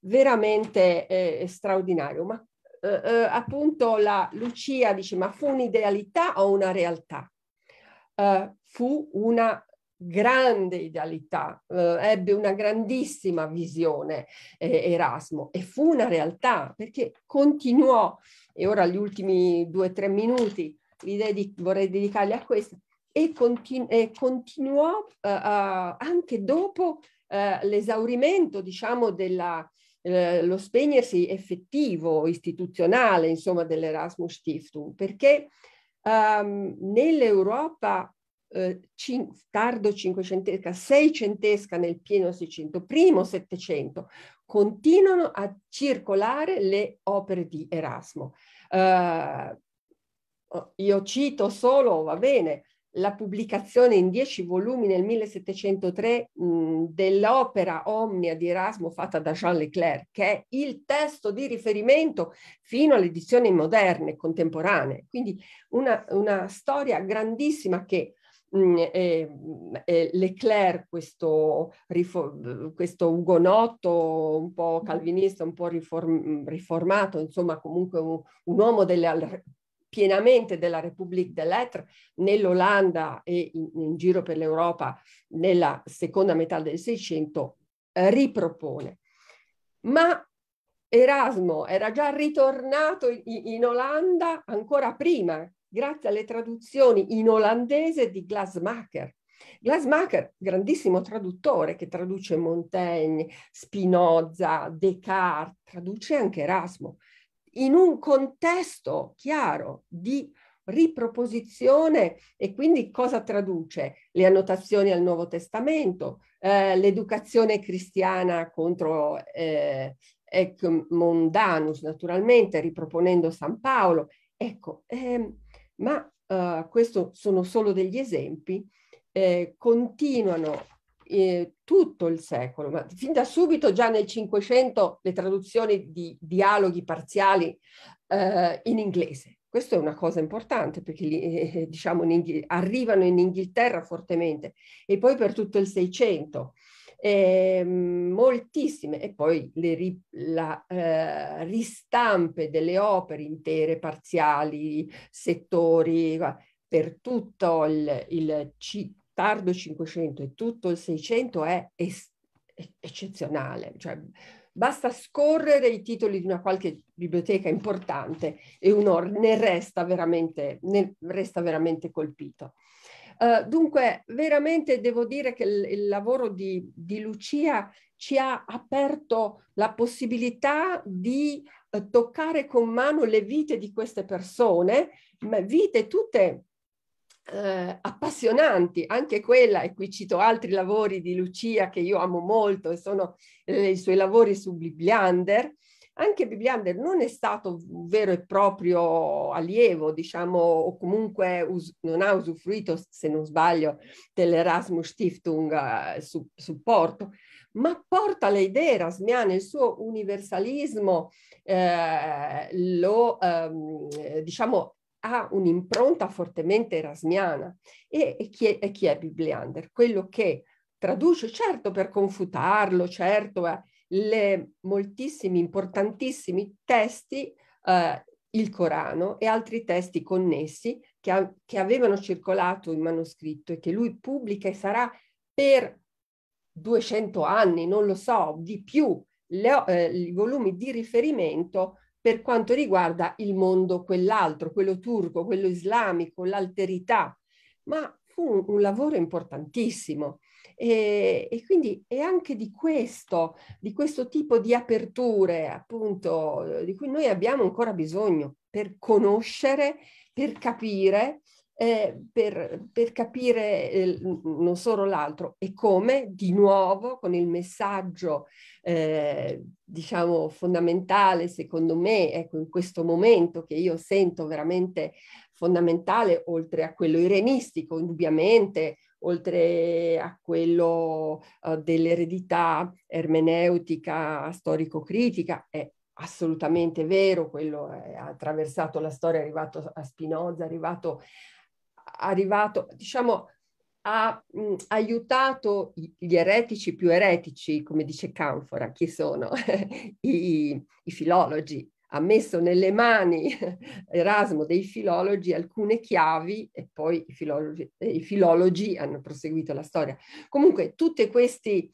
veramente eh, straordinario. Ma eh, eh, appunto la Lucia dice, ma fu un'idealità o una realtà? Eh, fu una grande idealità, eh, ebbe una grandissima visione eh, Erasmo e fu una realtà perché continuò, e ora gli ultimi due o tre minuti li dedico, vorrei dedicarli a questo, e, continu- e continuò eh, anche dopo eh, l'esaurimento diciamo della, eh, lo spegnersi effettivo, istituzionale, insomma, dell'Erasmus Stiftung, perché um, nell'Europa eh, cin- tardo cinquecentesca, seicentesca nel pieno Seicento, primo Settecento, continuano a circolare le opere di Erasmo. Eh, oh, io cito solo, va bene, la pubblicazione in dieci volumi nel 1703 mh, dell'opera Omnia di Erasmo fatta da Jean Leclerc, che è il testo di riferimento fino alle edizioni moderne, contemporanee. Quindi una, una storia grandissima che eh, eh, Leclerc, questo, questo, ugonotto un po' calvinista, un po' riform riformato, insomma comunque un, un uomo delle, pienamente della Repubblica des Lettres nell'Olanda e in, in, giro per l'Europa nella seconda metà del Seicento eh, ripropone. Ma Erasmo era già ritornato in, in Olanda ancora prima grazie alle traduzioni in olandese di Glasmacher. Glasmacher, grandissimo traduttore che traduce Montaigne, Spinoza, Descartes, traduce anche Erasmo, in un contesto chiaro di riproposizione e quindi cosa traduce? Le annotazioni al Nuovo Testamento, eh, l'educazione cristiana contro eh, Ec naturalmente, riproponendo San Paolo. Ecco, ehm, ma eh, questo sono solo degli esempi, eh, continuano eh, tutto il secolo, ma fin da subito già nel Cinquecento le traduzioni di dialoghi parziali eh, in inglese. Questo è una cosa importante perché eh, diciamo, in arrivano in Inghilterra fortemente e poi per tutto il Seicento eh, moltissime, e poi le ri, la, eh, ristampe delle opere intere, parziali, settori, per tutto il, il C, tardo 500 e tutto il 600 è es, eccezionale, cioè, basta scorrere i titoli di una qualche biblioteca importante e uno ne resta veramente, ne resta veramente colpito. Eh, dunque, veramente devo dire che il, il lavoro di, di, Lucia ci ha aperto la possibilità di uh, toccare con mano le vite di queste persone, vite tutte eh, appassionanti, anche quella, e qui cito altri lavori di Lucia che io amo molto, e sono eh, i suoi lavori su Bibliander, anche Bibliander non è stato un vero e proprio allievo, diciamo, o comunque us- non ha usufruito, se non sbaglio, dell'Erasmus Stiftung eh, su- supporto, ma porta le idee erasmiane, il suo universalismo eh, lo, ehm, diciamo, ha un'impronta fortemente erasmiana. E, e, chi, è, e chi è Bibliander? Quello che traduce, certo per confutarlo, certo, eh, le moltissimi, importantissimi testi, eh, il Corano e altri testi connessi che, a, che avevano circolato in manoscritto e che lui pubblica e sarà per 200 anni, non lo so, di più, le, eh, i volumi di riferimento per quanto riguarda il mondo quell'altro, quello turco, quello islamico, l'alterità, ma fu un, un lavoro importantissimo e, e quindi è anche di questo, di questo tipo di aperture, appunto, di cui noi abbiamo ancora bisogno per conoscere, per capire, eh, per, per, capire eh, non solo l'altro e come di nuovo con il messaggio eh, diciamo fondamentale secondo me ecco in questo momento che io sento veramente fondamentale oltre a quello irenistico indubbiamente oltre a quello uh, dell'eredità ermeneutica storico-critica, è assolutamente vero, quello ha attraversato la storia, è arrivato a Spinoza, è arrivato, arrivato diciamo, ha mh, mm, aiutato gli eretici più eretici, come dice Canfora, chi sono? I, I, filologi, ha messo nelle mani Erasmo dei filologi alcune chiavi e poi i filologi, eh, i filologi hanno proseguito la storia. Comunque tutti questi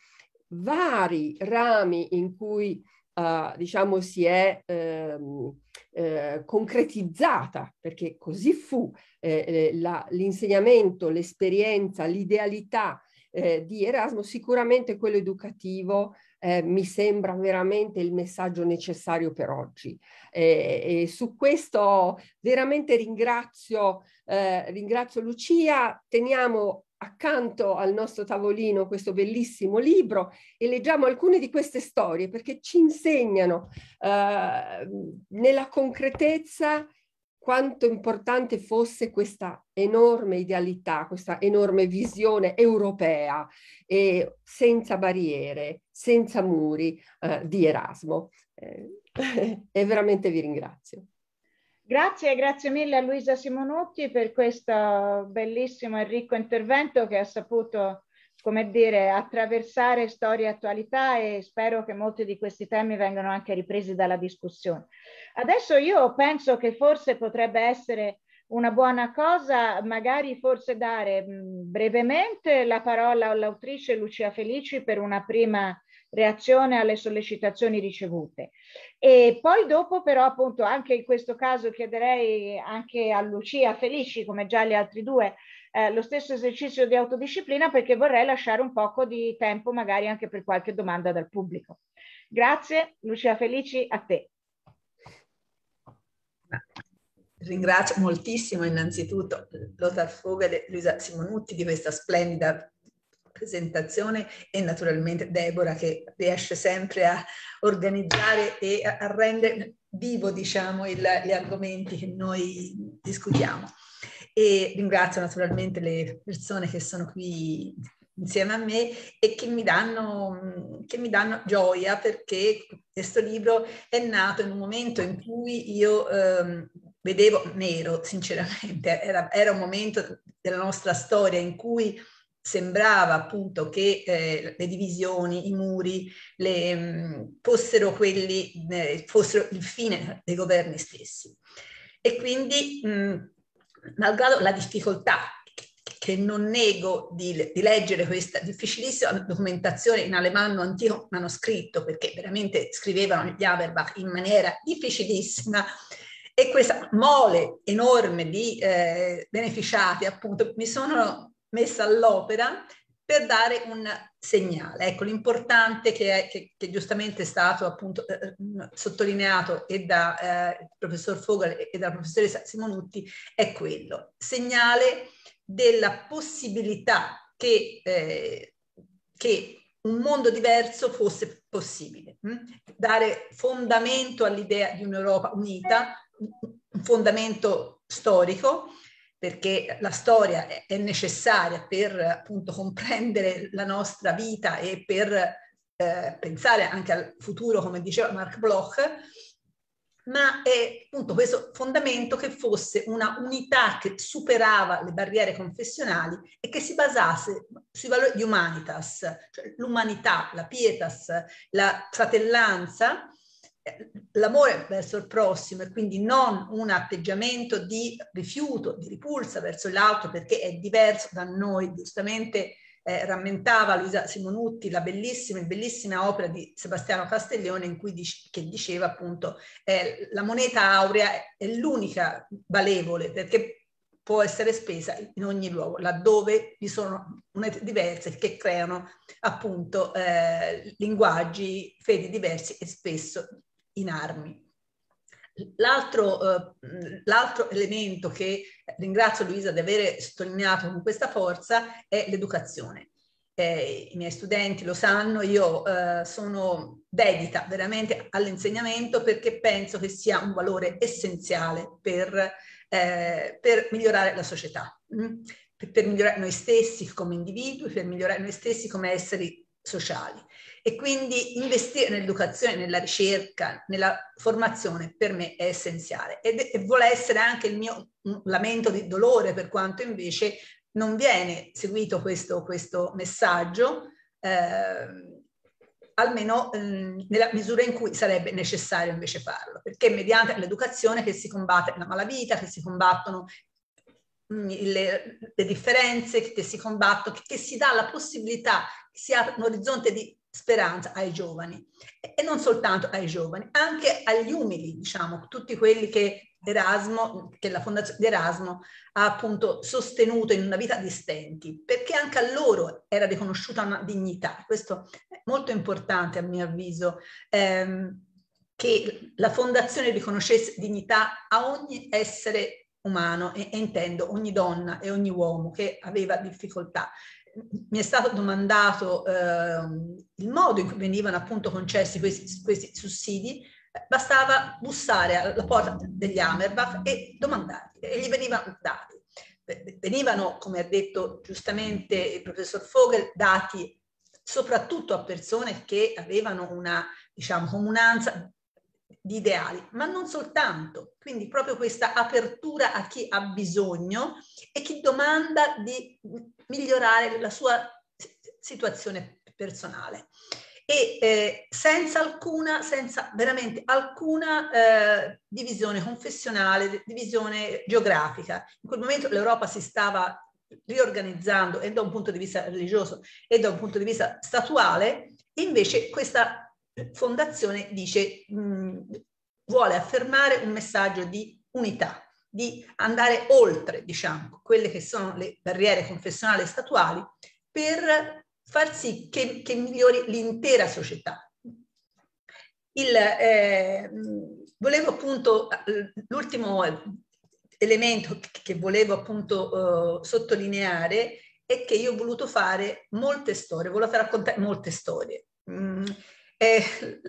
vari rami in cui uh, diciamo si è ehm, eh, concretizzata, perché così fu eh, eh, la, l'insegnamento, l'esperienza, l'idealità eh, di Erasmo, sicuramente quello educativo eh, mi sembra veramente il messaggio necessario per oggi. E, eh, e su questo veramente ringrazio, eh, ringrazio Lucia, teniamo accanto al nostro tavolino questo bellissimo libro e leggiamo alcune di queste storie perché ci insegnano eh, nella concretezza quanto importante fosse questa enorme idealità, questa enorme visione europea e senza barriere, senza muri eh, di Erasmo. Eh, e veramente vi ringrazio. Grazie, grazie mille a Luisa Simonucci per questo bellissimo e ricco intervento che ha saputo come dire, attraversare storia e attualità e spero che molti di questi temi vengano anche ripresi dalla discussione. Adesso io penso che forse potrebbe essere una buona cosa, magari forse dare brevemente la parola all'autrice Lucia Felici per una prima reazione alle sollecitazioni ricevute. E poi dopo però appunto anche in questo caso chiederei anche a Lucia Felici, come già gli altri due, eh, lo stesso esercizio di autodisciplina perché vorrei lasciare un poco di tempo magari anche per qualche domanda dal pubblico. Grazie, Lucia Felici, a te. Ringrazio moltissimo innanzitutto Lothar Fogel e Luisa Simonutti di questa splendida presentazione e naturalmente Deborah che riesce sempre a organizzare e a rendere vivo diciamo, il, gli argomenti che noi discutiamo e ringrazio naturalmente le persone che sono qui insieme a me e che mi, danno, che mi danno, gioia perché questo libro è nato in un momento in cui io ehm, vedevo nero, sinceramente, era, era, un momento della nostra storia in cui sembrava appunto che eh, le divisioni, i muri, le, mh, mm, fossero, quelli, eh, fossero il fine dei governi stessi. E quindi mh, mm, malgrado la difficoltà che non nego di, di, leggere questa difficilissima documentazione in alemanno antico manoscritto, perché veramente scrivevano gli Averbach in maniera difficilissima, e questa mole enorme di eh, beneficiati, appunto, mi sono messa all'opera per dare un segnale. Ecco, l'importante che, è, che, che giustamente è stato appunto eh, eh sottolineato e da eh, il professor Fogel e, dalla professoressa Simonutti è quello, segnale della possibilità che, eh, che un mondo diverso fosse possibile, mh? Hm? dare fondamento all'idea di un'Europa unita, un fondamento storico, perché la storia è necessaria per appunto comprendere la nostra vita e per eh, pensare anche al futuro, come diceva Mark Bloch, ma è appunto questo fondamento che fosse una unità che superava le barriere confessionali e che si basasse sui valori di humanitas, cioè l'umanità, la pietas, la fratellanza, l'amore verso il prossimo e quindi non un atteggiamento di rifiuto, di ripulsa verso l'altro perché è diverso da noi, giustamente eh, rammentava Luisa Simonutti la bellissima, bellissima opera di Sebastiano Castiglione in cui dice, che diceva appunto eh, la moneta aurea è l'unica valevole perché può essere spesa in ogni luogo, laddove vi sono monete diverse che creano appunto eh, linguaggi, fedi diversi e spesso in armi. L'altro, eh, l'altro, elemento che ringrazio Luisa di avere sottolineato con questa forza è l'educazione. Eh, I miei studenti lo sanno, io eh, sono dedita veramente all'insegnamento perché penso che sia un valore essenziale per, eh, per migliorare la società, mh? Mm? per, per migliorare noi stessi come individui, per migliorare noi stessi come esseri sociali e quindi investire nell'educazione, nella ricerca, nella formazione per me è essenziale ed e vuole essere anche il mio mm, lamento di dolore per quanto invece non viene seguito questo, questo messaggio, eh, almeno eh, nella misura in cui sarebbe necessario invece farlo, perché è mediante l'educazione che si combatte la malavita, che si combattono mm, le, le, differenze che si combattono, che, che, si dà la possibilità che si apra un orizzonte di speranza ai giovani e non soltanto ai giovani, anche agli umili, diciamo, tutti quelli che Erasmo, che la fondazione di Erasmo ha appunto sostenuto in una vita di stenti, perché anche a loro era riconosciuta una dignità. Questo è molto importante a mio avviso, ehm, che la fondazione riconoscesse dignità a ogni essere umano e, e intendo ogni donna e ogni uomo che aveva difficoltà mi è stato domandato eh, il modo in cui venivano appunto concessi questi, questi sussidi, bastava bussare alla porta degli Amerbach e domandarli, e gli venivano dati. Venivano, come ha detto giustamente il professor Fogel, dati soprattutto a persone che avevano una diciamo, comunanza di ideali, ma non soltanto. Quindi proprio questa apertura a chi ha bisogno e chi domanda di migliorare la sua situazione personale e eh, senza alcuna, senza veramente alcuna eh, divisione confessionale, divisione geografica. In quel momento l'Europa si stava riorganizzando e da un punto di vista religioso e da un punto di vista statuale, invece questa fondazione dice mh, mm, vuole affermare un messaggio di unità, di andare oltre, diciamo, quelle che sono le barriere confessionali e statuali per far sì che, che migliori l'intera società. Il, eh, volevo appunto, eh, l'ultimo elemento che volevo appunto eh, sottolineare è che io ho voluto fare molte storie, volevo far raccontare molte storie. Mm, eh,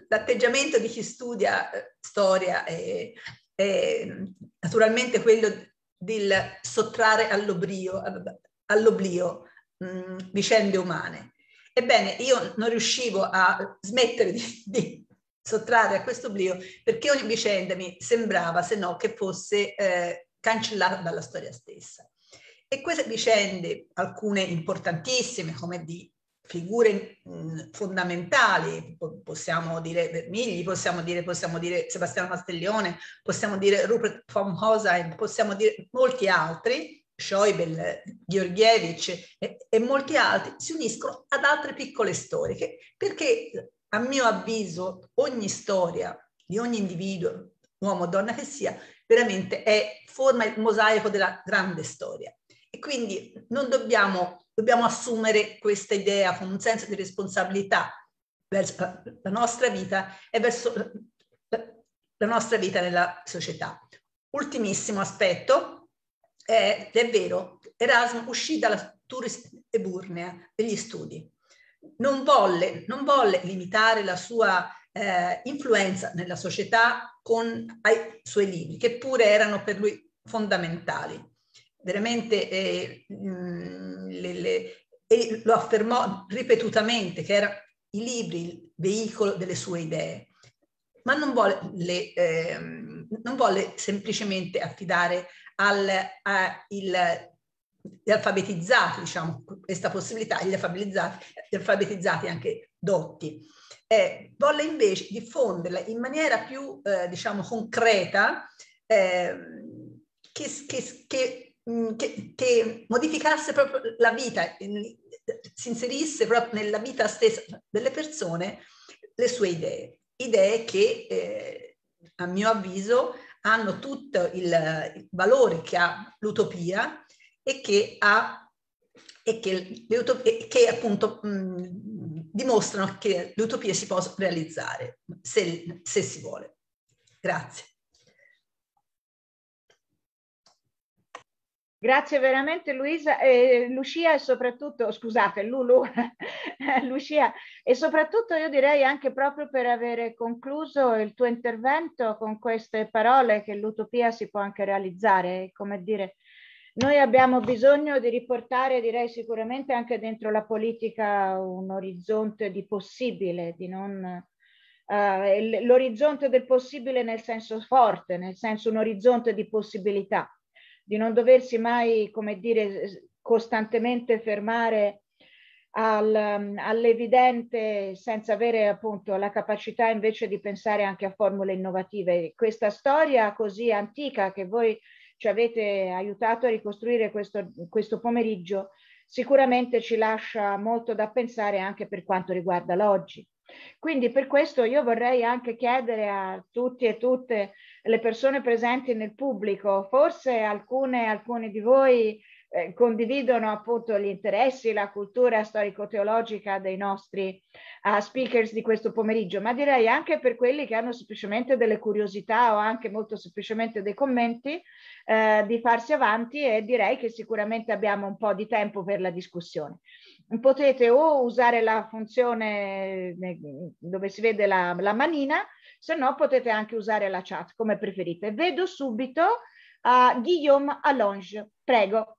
l'atteggiamento di chi studia eh, storia e Ehm, naturalmente quello del sottrarre eh, all'oblio, all'oblio mm, mh, vicende umane. Ebbene, io non riuscivo a smettere di, di sottrarre a questo oblio perché ogni vicenda mi sembrava se no che fosse eh, cancellata dalla storia stessa. E queste vicende, alcune importantissime come di figure mm, fondamentali, possiamo dire Vermigli, possiamo dire, possiamo dire Sebastiano Castiglione, possiamo dire Rupert von Hosein, possiamo dire molti altri, Schäuble, Georgievich e, e molti altri, si uniscono ad altre piccole storiche, perché a mio avviso ogni storia di ogni individuo, uomo o donna che sia, veramente è, forma il mosaico della grande storia. E quindi non dobbiamo, dobbiamo assumere questa idea con un senso di responsabilità verso la nostra vita e verso la nostra vita nella società. Ultimissimo aspetto, eh, è vero, Erasmus uscì dalla Turist eburnea degli studi. Non volle, non volle limitare la sua eh, influenza nella società con i suoi libri, che pure erano per lui fondamentali veramente eh, mm, le, le, e lo affermò ripetutamente che era i libri il veicolo delle sue idee, ma non volle, eh, non volle semplicemente affidare al, a, il, gli alfabetizzati, diciamo, questa possibilità, gli alfabetizzati, gli alfabetizzati anche dotti. Eh, volle invece diffonderla in maniera più, eh, diciamo, concreta, eh, che, che, che Mm, che, che, modificasse proprio la vita, si inserisse proprio nella vita stessa delle persone le sue idee, idee che eh, a mio avviso hanno tutto il, il valore che ha l'utopia e che, ha, e che, utopie, che appunto mh, mm, dimostrano che l'utopia si può realizzare se, se si vuole. Grazie. Grazie veramente Luisa, eh, Lucia e soprattutto, scusate, Lulu, Lucia, e soprattutto io direi anche proprio per aver concluso il tuo intervento con queste parole che l'utopia si può anche realizzare, come dire, noi abbiamo bisogno di riportare, direi sicuramente anche dentro la politica, un orizzonte di possibile, di non... Eh, l'orizzonte del possibile nel senso forte, nel senso un orizzonte di possibilità di non doversi mai, come dire, costantemente fermare al, mm, all'evidente senza avere appunto la capacità invece di pensare anche a formule innovative. Questa storia così antica che voi ci avete aiutato a ricostruire questo, questo pomeriggio sicuramente ci lascia molto da pensare anche per quanto riguarda l'oggi. Quindi per questo io vorrei anche chiedere a tutti e tutte le persone presenti nel pubblico. Forse alcune, alcuni di voi eh, condividono appunto gli interessi, la cultura storico-teologica dei nostri uh, speakers di questo pomeriggio, ma direi anche per quelli che hanno semplicemente delle curiosità o anche molto semplicemente dei commenti eh, di farsi avanti e direi che sicuramente abbiamo un po' di tempo per la discussione potete o usare la funzione dove si vede la, la manina, se no potete anche usare la chat come preferite. Vedo subito uh, Guillaume Allonge, prego.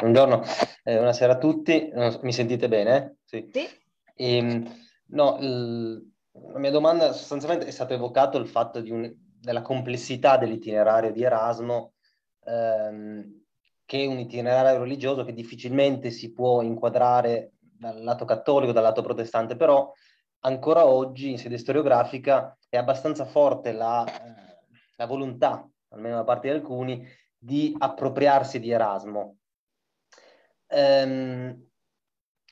Buongiorno, eh, buonasera a tutti, mi sentite bene? Sì. sì. E, ehm, no, la mia domanda sostanzialmente è stato evocato il fatto un, della complessità dell'itinerario di Erasmo ehm, che un itinerario religioso che difficilmente si può inquadrare dal lato cattolico, dal lato protestante, però ancora oggi in sede storiografica è abbastanza forte la, eh, la volontà, almeno da parte di alcuni, di appropriarsi di Erasmo. Ehm,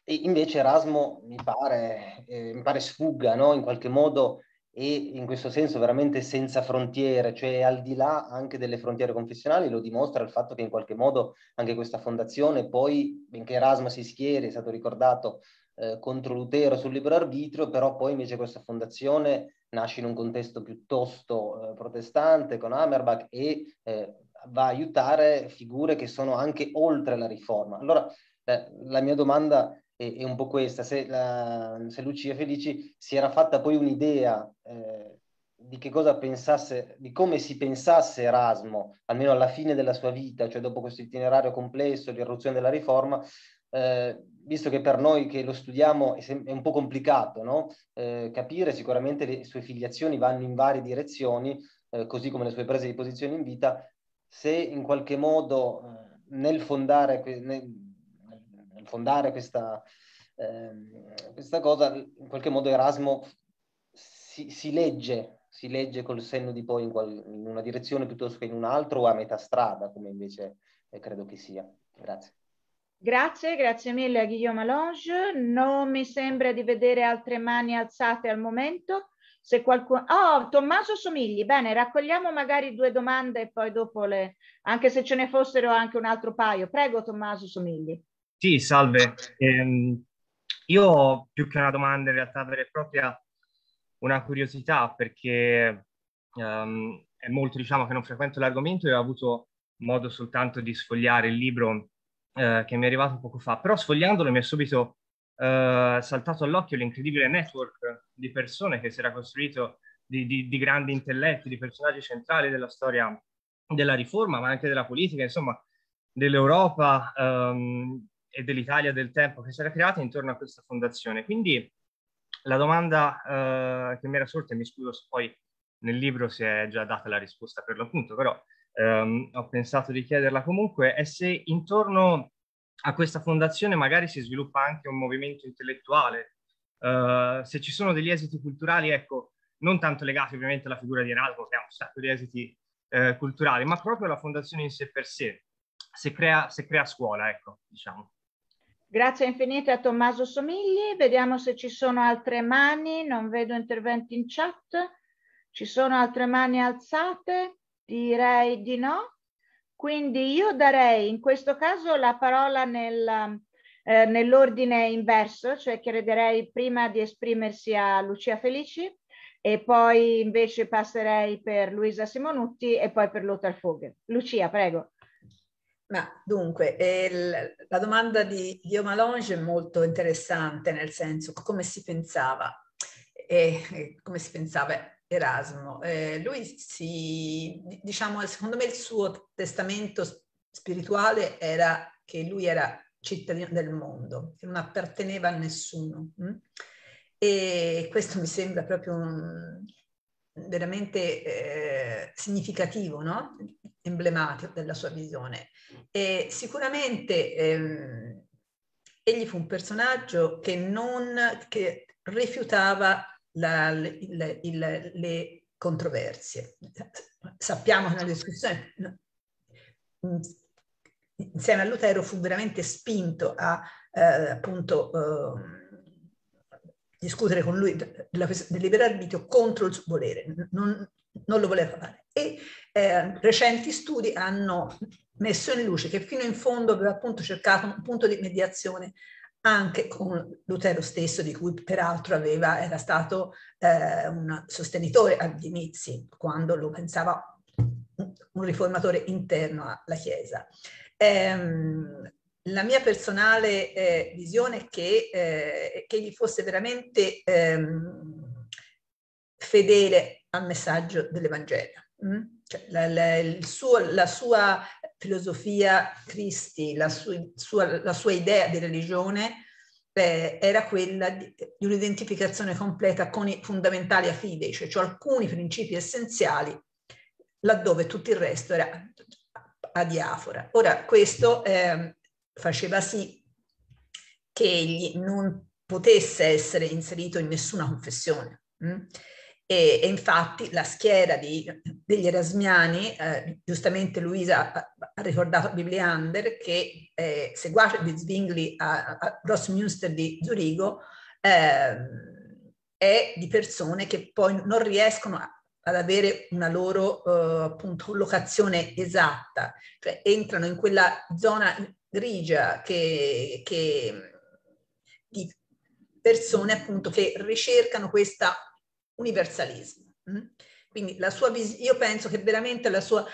e invece Erasmo mi pare, eh, mi pare sfugga no? in qualche modo e in questo senso veramente senza frontiere, cioè al di là anche delle frontiere confessionali, lo dimostra il fatto che in qualche modo anche questa fondazione poi, benché Erasmo si schieri, è stato ricordato eh, contro Lutero sul libero arbitrio, però poi invece questa fondazione nasce in un contesto piuttosto eh, protestante con Hammerbach e eh, va a aiutare figure che sono anche oltre la riforma. Allora la mia domanda è, è un po' questa, se, la, se, Lucia Felici si era fatta poi un'idea eh, di che cosa pensasse, di come si pensasse Erasmo, almeno alla fine della sua vita, cioè dopo questo itinerario complesso, l'irruzione della riforma, eh, visto che per noi che lo studiamo è, sem- è un po' complicato no? eh, capire, sicuramente le sue filiazioni vanno in varie direzioni, eh, così come le sue prese di posizione in vita, se in qualche modo eh, nel fondare, que- nel, fondare questa, eh, questa, cosa, in qualche modo Erasmo si, si, legge, si legge col senno di poi in, qual, in, una direzione piuttosto che in un'altra o a metà strada, come invece eh, credo che sia. Grazie. Grazie, grazie mille a Guillaume Allonge. Non mi sembra di vedere altre mani alzate al momento. Se qualcuno... Oh, Tommaso Somigli, bene, raccogliamo magari due domande e poi dopo le... anche se ce ne fossero anche un altro paio. Prego Tommaso Somigli. Sì, salve. Ehm, io più che una domanda in realtà vera e propria, una curiosità perché um, è molto diciamo che non frequento l'argomento e ho avuto modo soltanto di sfogliare il libro eh, che mi è arrivato poco fa, però sfogliandolo mi è subito eh, saltato all'occhio l'incredibile network di persone che si era costruito, di, di, di grandi intelletti, di personaggi centrali della storia della riforma, ma anche della politica, insomma, dell'Europa, ehm, e dell'Italia del tempo che si era creata intorno a questa fondazione. Quindi la domanda eh, che mi era sorta, e mi scuso se poi nel libro si è già data la risposta per l'appunto, però ehm, ho pensato di chiederla comunque, è se intorno a questa fondazione magari si sviluppa anche un movimento intellettuale, eh, se ci sono degli esiti culturali, ecco, non tanto legati ovviamente alla figura di Erasmo, che ha un sacco di esiti eh, culturali, ma proprio alla fondazione in sé per sé, se crea, se crea scuola, ecco, diciamo. Grazie infinite a Tommaso Somigli. Vediamo se ci sono altre mani. Non vedo interventi in chat. Ci sono altre mani alzate? Direi di no. Quindi io darei in questo caso la parola nel, eh, nell'ordine inverso, cioè chiederei prima di esprimersi a Lucia Felici e poi invece passerei per Luisa Simonutti e poi per Lothar Fogel. Lucia, prego. Ma dunque, eh, la domanda di Dio Malange è molto interessante, nel senso come si pensava, eh, come si pensava Erasmo. Eh, lui si, diciamo, secondo me il suo testamento spirituale era che lui era cittadino del mondo, che non apparteneva a nessuno. Mh? Hm? E questo mi sembra proprio un, veramente eh, significativo, no? emblematico della sua visione. E sicuramente ehm, egli fu un personaggio che, non, che rifiutava la, il, il, le controversie. Sappiamo che una discussione insieme a Lutero fu veramente spinto a eh, appunto eh, discutere con lui del libero arbitrio contro il suo volere. Non, non lo voleva fare. E eh, recenti studi hanno messo in luce che fino in fondo aveva appunto cercato un punto di mediazione anche con Lutero stesso, di cui peraltro aveva, era stato eh, un sostenitore agli inizi, quando lo pensava un riformatore interno alla Chiesa. Ehm, la mia personale eh, visione è che, eh, che egli fosse veramente ehm, fedele al messaggio dell'Evangelio. Mm? Cioè, la, la, suo, la, sua filosofia Cristi, la, su, sua, la sua, idea di religione beh, era quella di, di, un'identificazione completa con i fondamentali affidei, cioè, cioè alcuni principi essenziali laddove tutto il resto era a diafora. Ora, questo eh, faceva sì che egli non potesse essere inserito in nessuna confessione. Mh? Mm? E, e, infatti la schiera di, degli Erasmiani, eh, giustamente Luisa ha, ha ricordato Bibliander, che eh, seguace di Zwingli a, a Grossmünster di Zurigo, eh, è di persone che poi non riescono a, ad avere una loro eh, appunto, locazione esatta, cioè entrano in quella zona grigia che, che, di persone appunto che ricercano questa universalismo. Mm? Quindi sua, io penso che veramente la sua,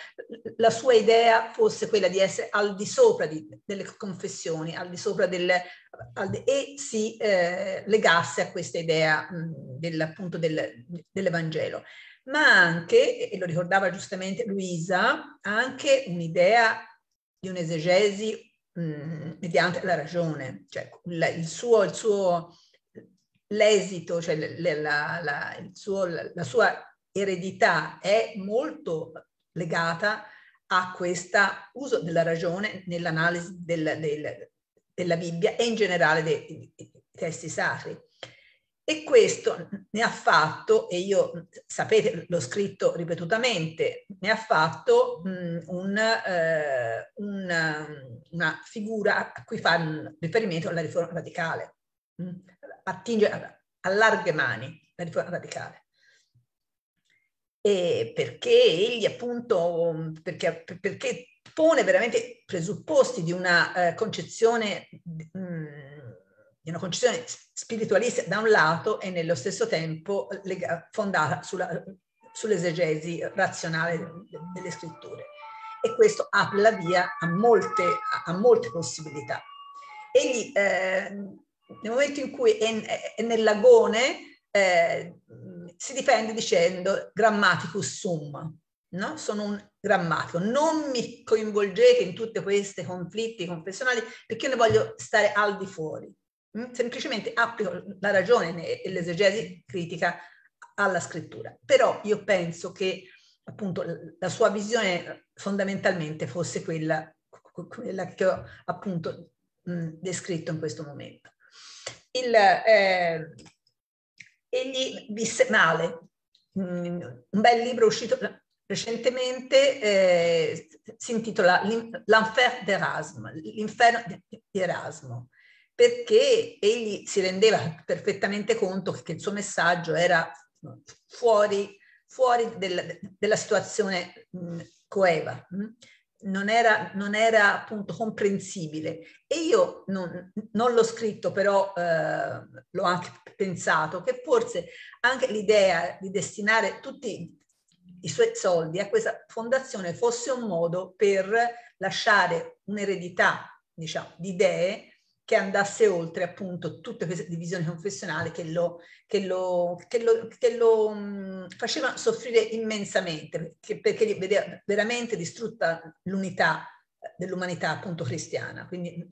la sua, idea fosse quella di essere al di sopra di, delle confessioni, al di sopra delle, al, e si eh, legasse a questa idea mh, mm, del, appunto del, dell'Evangelo. Ma anche, e lo ricordava giustamente Luisa, anche un'idea di un'esegesi mm, mediante la ragione, cioè il suo, il suo l'esito, cioè la, la, suo, la sua eredità è molto legata a questo uso della ragione nell'analisi del, del, della Bibbia e in generale dei, dei, testi sacri. E questo ne ha fatto, e io sapete, l'ho scritto ripetutamente, ne ha fatto mh, un, eh, una, una figura a cui fa riferimento la riforma radicale. Mh? attinge a larghe mani la riforma radicale. E perché egli appunto, perché, perché pone veramente presupposti di una eh, concezione mm, di una concezione spiritualista da un lato e nello stesso tempo lega, fondata sulla, sull'esegesi razionale delle scritture. E questo apre la via a molte, a molte possibilità. Egli eh, nel momento in cui è, è nell'agone eh, si difende dicendo grammaticus sum, no? sono un grammatico, non mi coinvolgete in tutti questi conflitti confessionali perché io ne voglio stare al di fuori, mm? semplicemente applico la ragione e l'esegesi critica alla scrittura, però io penso che appunto la sua visione fondamentalmente fosse quella, quella che ho appunto mh, mm, descritto in questo momento il, eh, egli visse male. Mm, un bel libro uscito recentemente eh, si intitola L'Enfer d'Erasmo, l'inferno di Erasmo, perché egli si rendeva perfettamente conto che il suo messaggio era fuori, fuori del, della situazione mh, mm, coeva. Mh. Mm non era, non era appunto comprensibile e io non, non l'ho scritto però eh, l'ho anche pensato che forse anche l'idea di destinare tutti i suoi soldi a questa fondazione fosse un modo per lasciare un'eredità diciamo, di idee che andasse oltre appunto tutte queste divisioni confessionali che lo, che lo, che lo, che lo mh, faceva soffrire immensamente, perché, perché vedeva veramente distrutta l'unità eh, dell'umanità appunto cristiana. Quindi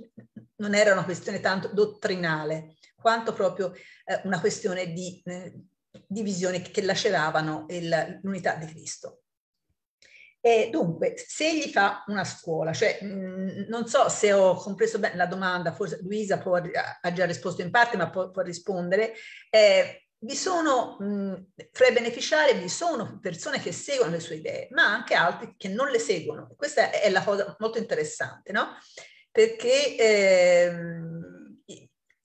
non era una questione tanto dottrinale, quanto proprio eh, una questione di eh, divisioni che laceravano il, l'unità di Cristo. E dunque, se gli fa una scuola, cioè mh, mhmm, non so se ho compreso bene la domanda, forse Luisa può, ha già risposto in parte, ma può, può rispondere, eh, vi sono, mh, mhmm, fra i beneficiari vi sono persone che seguono le sue idee, ma anche altri che non le seguono. Questa è la cosa molto interessante, no? Perché... Ehm,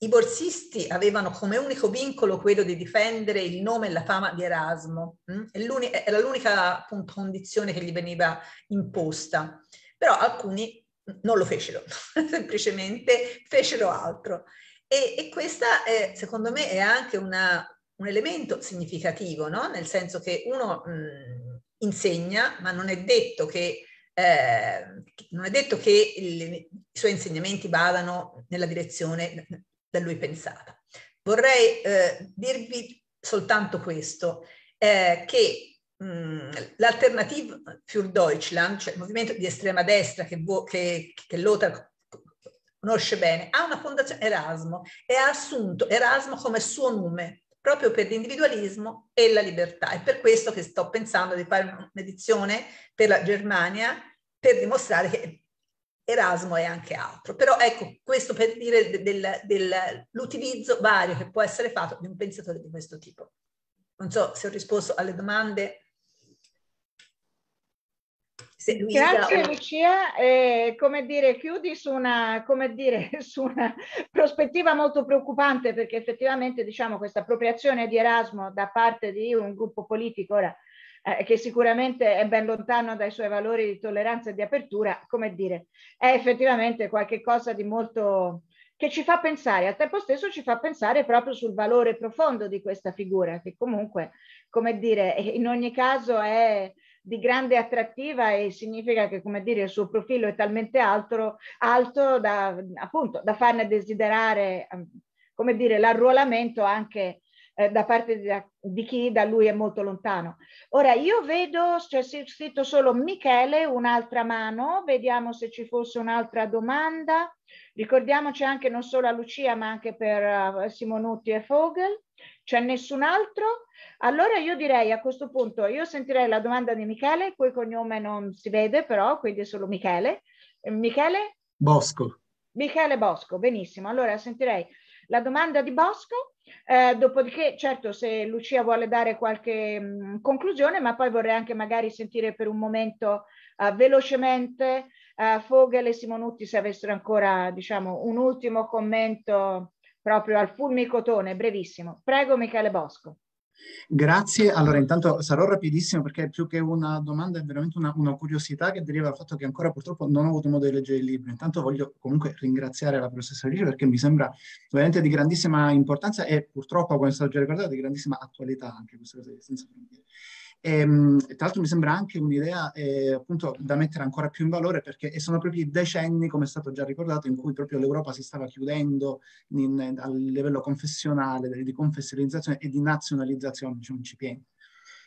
i borsisti avevano come unico vincolo quello di difendere il nome e la fama di Erasmo, mm? era l'unica appunto, condizione che gli veniva imposta, però alcuni non lo fecero, semplicemente fecero altro. E, e questa secondo me è anche una, un elemento significativo, no? nel senso che uno mh, mm, insegna, ma non è detto che eh, non è detto che il, i suoi insegnamenti vadano nella direzione da lui pensata. Vorrei eh, dirvi soltanto questo, eh, che mm, l'Alternative für Deutschland, cioè il movimento di estrema destra che, che, che Lothar conosce bene, ha una fondazione Erasmo e ha assunto Erasmo come suo nome proprio per l'individualismo e la libertà. È per questo che sto pensando di fare un'edizione per la Germania per dimostrare che Erasmo e anche altro. Però ecco, questo per dire dell'utilizzo del, vario che può essere fatto di un pensatore di questo tipo. Non so se ho risposto alle domande. Luisa... Grazie Lucia, eh, come dire, chiudi su una, dire, su una, prospettiva molto preoccupante perché effettivamente diciamo, questa appropriazione di Erasmo da parte di un gruppo politico, ora eh, che sicuramente è ben lontano dai suoi valori di tolleranza e di apertura, come dire, è effettivamente qualcosa di molto che ci fa pensare, al tempo stesso ci fa pensare proprio sul valore profondo di questa figura, che comunque, come dire, in ogni caso è di grande attrattiva e significa che, come dire, il suo profilo è talmente alto, alto da, appunto, da farne desiderare, ehm, come dire, l'arruolamento anche eh, da parte di, di, chi da lui è molto lontano. Ora io vedo, c'è cioè, scritto solo Michele, un'altra mano, vediamo se ci fosse un'altra domanda. Ricordiamoci anche non solo a Lucia ma anche per uh, Simonutti e Fogel. C'è nessun altro? Allora io direi a questo punto, io sentirei la domanda di Michele, il cui cognome non si vede però, quindi è solo Michele. Michele? Bosco. Michele Bosco, benissimo. Allora sentirei la domanda di Bosco, eh, dopodiché certo se Lucia vuole dare qualche mh, mm, conclusione, ma poi vorrei anche magari sentire per un momento uh, velocemente uh, Fogel e Simonutti se avessero ancora diciamo, un ultimo commento proprio al fulmicotone, brevissimo. Prego Michele Bosco. Grazie, allora intanto sarò rapidissimo perché più che una domanda è veramente una, una, curiosità che deriva dal fatto che ancora purtroppo non ho avuto modo di leggere il libro. Intanto voglio comunque ringraziare la professoressa perché mi sembra veramente di grandissima importanza e purtroppo, come è stato già ricordato, di grandissima attualità anche questa cosa di senza frontiere. Ehm, tra l'altro mi sembra anche un'idea eh, appunto da mettere ancora più in valore perché sono proprio i decenni, come è stato già ricordato, in cui proprio l'Europa si stava chiudendo in, in, a livello confessionale, di confessionalizzazione e di nazionalizzazione, diciamo, incipiente.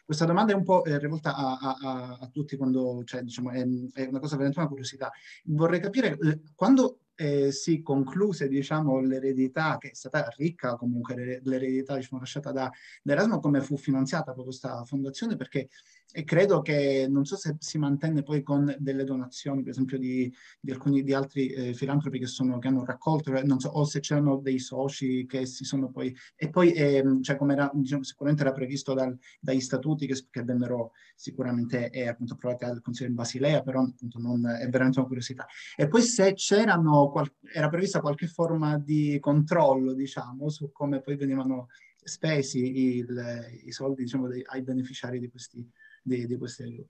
Questa domanda è un po' eh, rivolta a, a, a, tutti quando, cioè, diciamo, è, è, una cosa veramente una curiosità. Vorrei capire eh, quando eh, si concluse diciamo, l'eredità che è stata ricca comunque l'eredità diciamo, lasciata da, da Erasmo come fu finanziata proprio questa fondazione perché e credo che non so se si mantenne poi con delle donazioni, per esempio di, di alcuni di altri eh, filantropi che, sono, che, hanno raccolto, eh, non so, o se c'erano dei soci che si sono poi, e poi eh, cioè come era, diciamo, sicuramente era previsto dal, dai statuti che, che vennero sicuramente eh, appunto approvati dal Consiglio in Basilea, però appunto non, è veramente una curiosità. E poi se c'erano, qual, era prevista qualche forma di controllo, diciamo, su come poi venivano spesi il, i soldi diciamo, dei, ai beneficiari di questi di, di questi aiuti.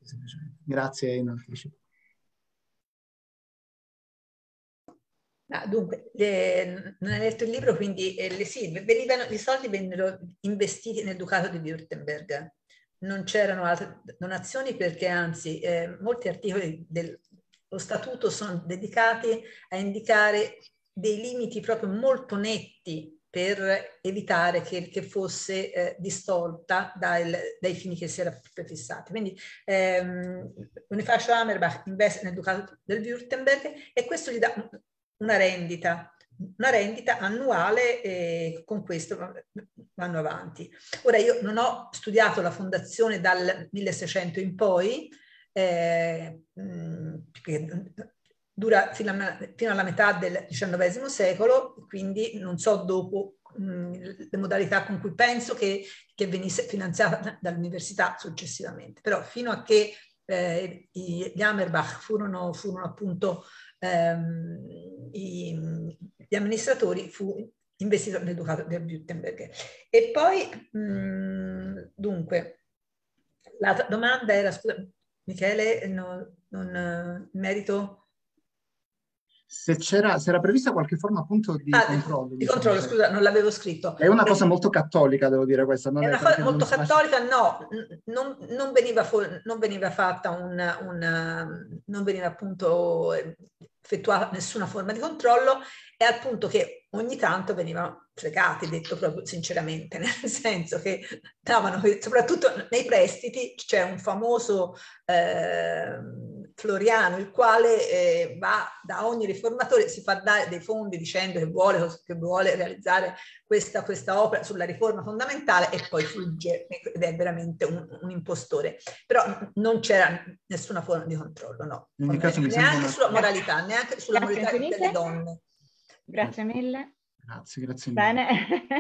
Grazie in anticipo. dunque, le, non hai letto il libro, quindi eh, le, sì, venivano, i soldi vennero investiti nel Ducato di Württemberg. Non c'erano altre donazioni perché anzi eh, molti articoli dello statuto sono dedicati a indicare dei limiti proprio molto netti per evitare che, che fosse eh, distolta dal, dai fini che si era prefissati. Quindi ehm, Bonifacio Amerbach investe nel Ducato del Württemberg e questo gli dà una rendita, una rendita annuale e eh, con questo vanno avanti. Ora io non ho studiato la fondazione dal 1600 in poi, eh, mh, dura fino, a, fino alla metà del XIX secolo, quindi non so dopo le modalità con cui penso che, che venisse finanziata dall'università successivamente, però fino a che eh, gli Amerbach furono, furono appunto ehm, i, gli amministratori, fu investito nel Ducato del Württemberg. E poi, mh, dunque, la domanda era, scusa, Michele, no, non, merito se c'era, se era prevista qualche forma appunto di ah, controllo. Di diciamo controllo, cioè. scusa, non l'avevo scritto. È una cosa molto cattolica, devo dire questa. Non è, una cosa molto cattolica, smash... no, non, non, veniva non, veniva fatta un, un non veniva appunto effettuata nessuna forma di controllo, è al punto che ogni tanto venivano fregati, detto proprio sinceramente, nel senso che davano, soprattutto nei prestiti, c'è un famoso... Eh, Floriano, il quale eh, va da ogni riformatore, si fa dare dei fondi dicendo che vuole, che vuole realizzare questa, questa, opera sulla riforma fondamentale e poi fugge ed è veramente un, un impostore. Però non c'era nessuna forma di controllo, no. Neanche sembra... sulla moralità, neanche sulla Grazie moralità delle donne. Grazie mille. Grazie, grazie mille. Bene,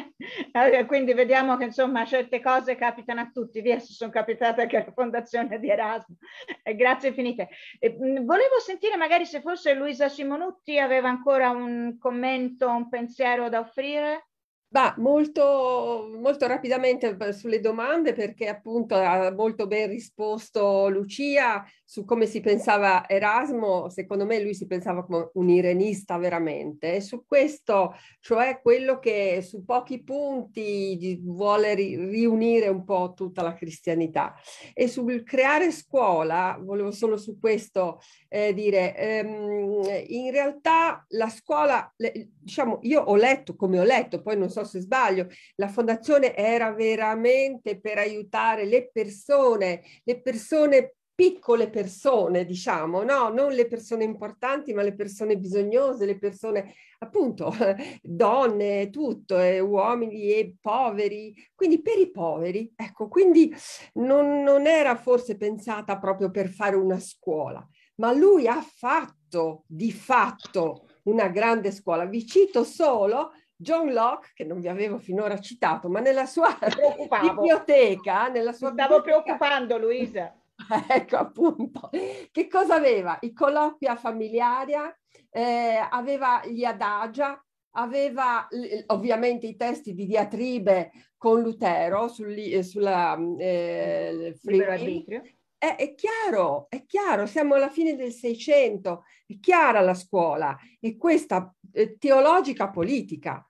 allora, quindi vediamo che insomma certe cose capitano a tutti, via se sono capitate anche alla fondazione di Erasmo. Eh, grazie infinite. Eh, volevo sentire magari se forse Luisa Simonutti aveva ancora un commento, un pensiero da offrire. Bah, molto, molto, rapidamente eh, sulle domande perché appunto ha molto ben risposto Lucia, su come si pensava Erasmo, secondo me lui si pensava come un irenista veramente, e su questo, cioè quello che su pochi punti vuole ri- riunire un po' tutta la cristianità. E sul creare scuola, volevo solo su questo eh, dire, ehm, in realtà la scuola, le, diciamo, io ho letto come ho letto, poi non so se sbaglio, la fondazione era veramente per aiutare le persone, le persone piccole persone, diciamo, no? non le persone importanti, ma le persone bisognose, le persone appunto donne, tutto, e eh, uomini e poveri, quindi per i poveri, ecco, quindi non, non era forse pensata proprio per fare una scuola, ma lui ha fatto di fatto una grande scuola. Vi cito solo John Locke, che non vi avevo finora citato, ma nella sua biblioteca, nella sua Mi Stavo biblioteca, preoccupando, Luisa. ecco appunto. Che cosa aveva? I colloquia familiaria, eh, aveva gli adagia, aveva ovviamente i testi di diatribe con Lutero sul, sulla mm, eh, è, eh, è, chiaro, è chiaro, siamo alla fine del Seicento, è chiara la scuola e questa eh, teologica politica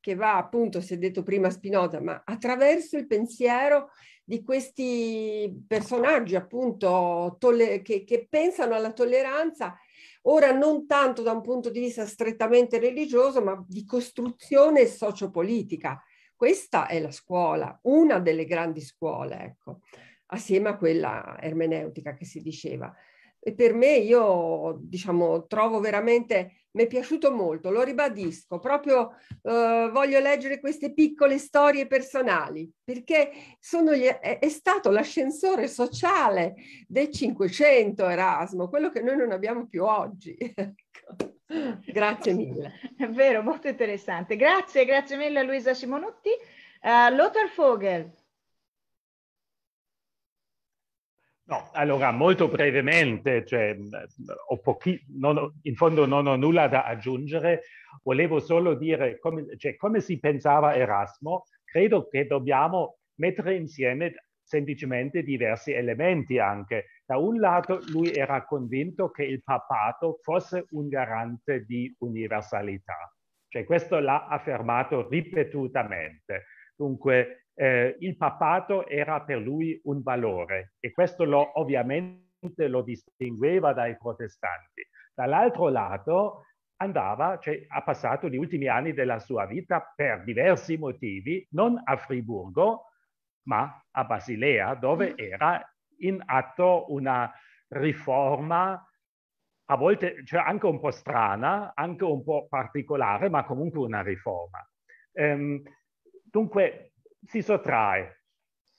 che va appunto, si è detto prima Spinoza, ma attraverso il pensiero di questi personaggi appunto che, che pensano alla tolleranza ora non tanto da un punto di vista strettamente religioso, ma di costruzione sociopolitica. Questa è la scuola, una delle grandi scuole, ecco, assieme a quella ermeneutica che si diceva per me io diciamo trovo veramente mi è piaciuto molto lo ribadisco proprio eh, voglio leggere queste piccole storie personali perché gli, è, è, stato l'ascensore sociale del 500 Erasmo quello che noi non abbiamo più oggi ecco. grazie mille è vero molto interessante grazie grazie mille a Luisa Simonotti uh, eh, Lothar Vogel No, allora molto brevemente, cioè, pochi, non, in fondo non ho nulla da aggiungere, volevo solo dire come, cioè, come si pensava Erasmo, credo che dobbiamo mettere insieme semplicemente diversi elementi anche. Da un lato lui era convinto che il papato fosse un garante di universalità, cioè questo l'ha affermato ripetutamente. Dunque eh, il papato era per lui un valore e questo lo, ovviamente lo distingueva dai protestanti. Dall'altro lato andava, cioè, ha passato gli ultimi anni della sua vita per diversi motivi, non a Friburgo, ma a Basilea, dove mm. era in atto una riforma a volte cioè anche un po' strana, anche un po' particolare, ma comunque una riforma. Ehm, dunque, si sottrae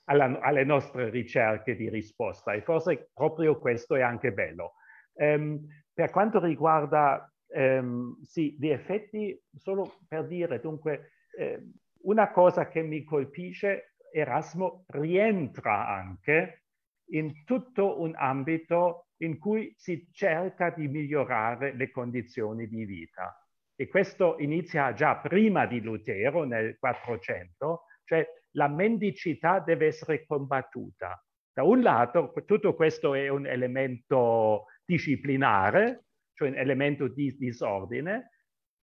alla, alle nostre ricerche di risposta e forse proprio questo è anche bello. Um, per quanto riguarda um, sì, gli effetti, solo per dire, dunque, eh, una cosa che mi colpisce, Erasmo rientra anche in tutto un ambito in cui si cerca di migliorare le condizioni di vita. E questo inizia già prima di Lutero nel 400 cioè la mendicità deve essere combattuta. Da un lato, tutto questo è un elemento disciplinare, cioè un elemento di disordine,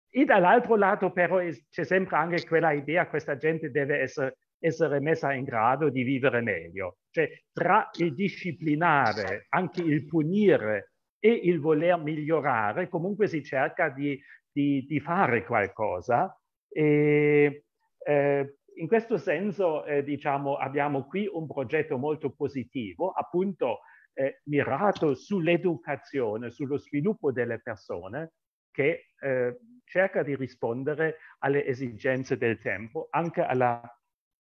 e dall'altro lato però c'è sempre anche quella idea, che questa gente deve essere, essere messa in grado di vivere meglio. Cioè tra il disciplinare, anche il punire e il voler migliorare, comunque si cerca di, di, di fare qualcosa. E, eh, in questo senso, eh, diciamo, abbiamo qui un progetto molto positivo, appunto eh, mirato sull'educazione, sullo sviluppo delle persone, che eh, cerca di rispondere alle esigenze del tempo, anche alla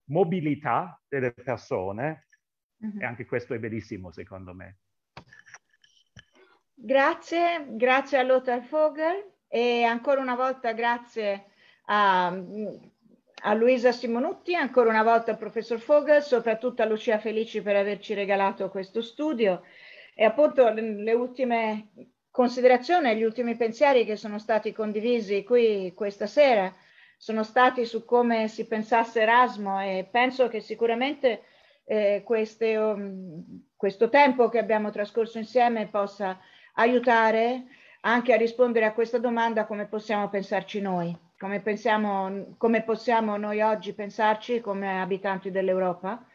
mobilità delle persone. Mm-hmm. E anche questo è bellissimo, secondo me. Grazie, grazie a Lothar Vogel e ancora una volta grazie a mm, a Luisa Simonutti, ancora una volta al professor Fogel, soprattutto a Lucia Felici per averci regalato questo studio e appunto le ultime considerazioni, gli ultimi pensieri che sono stati condivisi qui questa sera sono stati su come si pensasse Erasmo e penso che sicuramente eh, queste, um, questo tempo che abbiamo trascorso insieme possa aiutare anche a rispondere a questa domanda come possiamo pensarci noi come, pensiamo, come possiamo noi oggi pensarci come abitanti dell'Europa.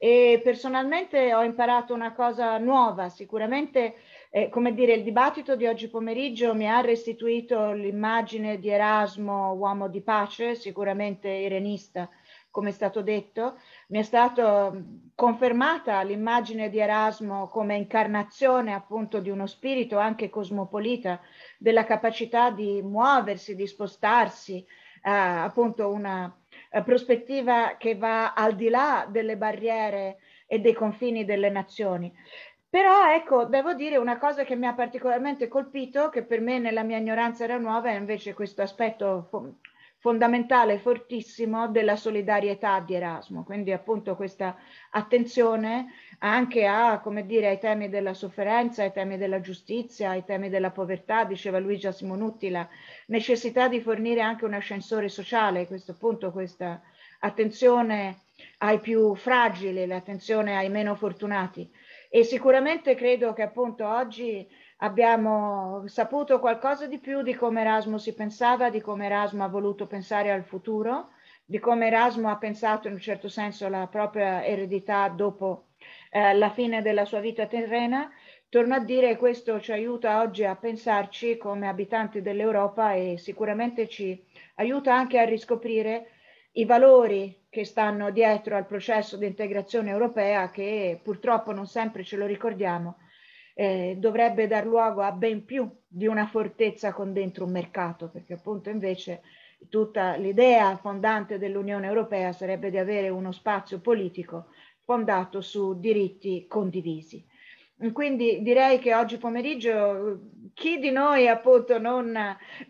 E personalmente ho imparato una cosa nuova, sicuramente eh, come dire, il dibattito di oggi pomeriggio mi ha restituito l'immagine di Erasmo, uomo di pace, sicuramente irenista, come è stato detto, mi è stata mm, confermata l'immagine di Erasmo come incarnazione appunto di uno spirito anche cosmopolita, della capacità di muoversi, di spostarsi, eh, appunto una eh, prospettiva che va al di là delle barriere e dei confini delle nazioni. Però ecco, devo dire una cosa che mi ha particolarmente colpito, che per me nella mia ignoranza era nuova, è invece questo aspetto fondamentale, fortissimo della solidarietà di Erasmo, quindi appunto questa attenzione anche a, come dire, ai temi della sofferenza, ai temi della giustizia, ai temi della povertà, diceva Luigia Simonutti, la necessità di fornire anche un ascensore sociale, questo appunto questa attenzione ai più fragili, l'attenzione ai meno fortunati e sicuramente credo che appunto oggi abbiamo saputo qualcosa di più di come Erasmo si pensava, di come Erasmo ha voluto pensare al futuro, di come Erasmo ha pensato in un certo senso la propria eredità dopo eh, la fine della sua vita terrena. Torno a dire, che questo ci aiuta oggi a pensarci come abitanti dell'Europa e sicuramente ci aiuta anche a riscoprire i valori che stanno dietro al processo di integrazione europea che purtroppo non sempre ce lo ricordiamo, eh, dovrebbe dar luogo a ben più di una fortezza con dentro un mercato, perché appunto invece tutta l'idea fondante dell'Unione Europea sarebbe di avere uno spazio politico fondato su diritti condivisi. Quindi direi che oggi pomeriggio eh, chi di noi appunto non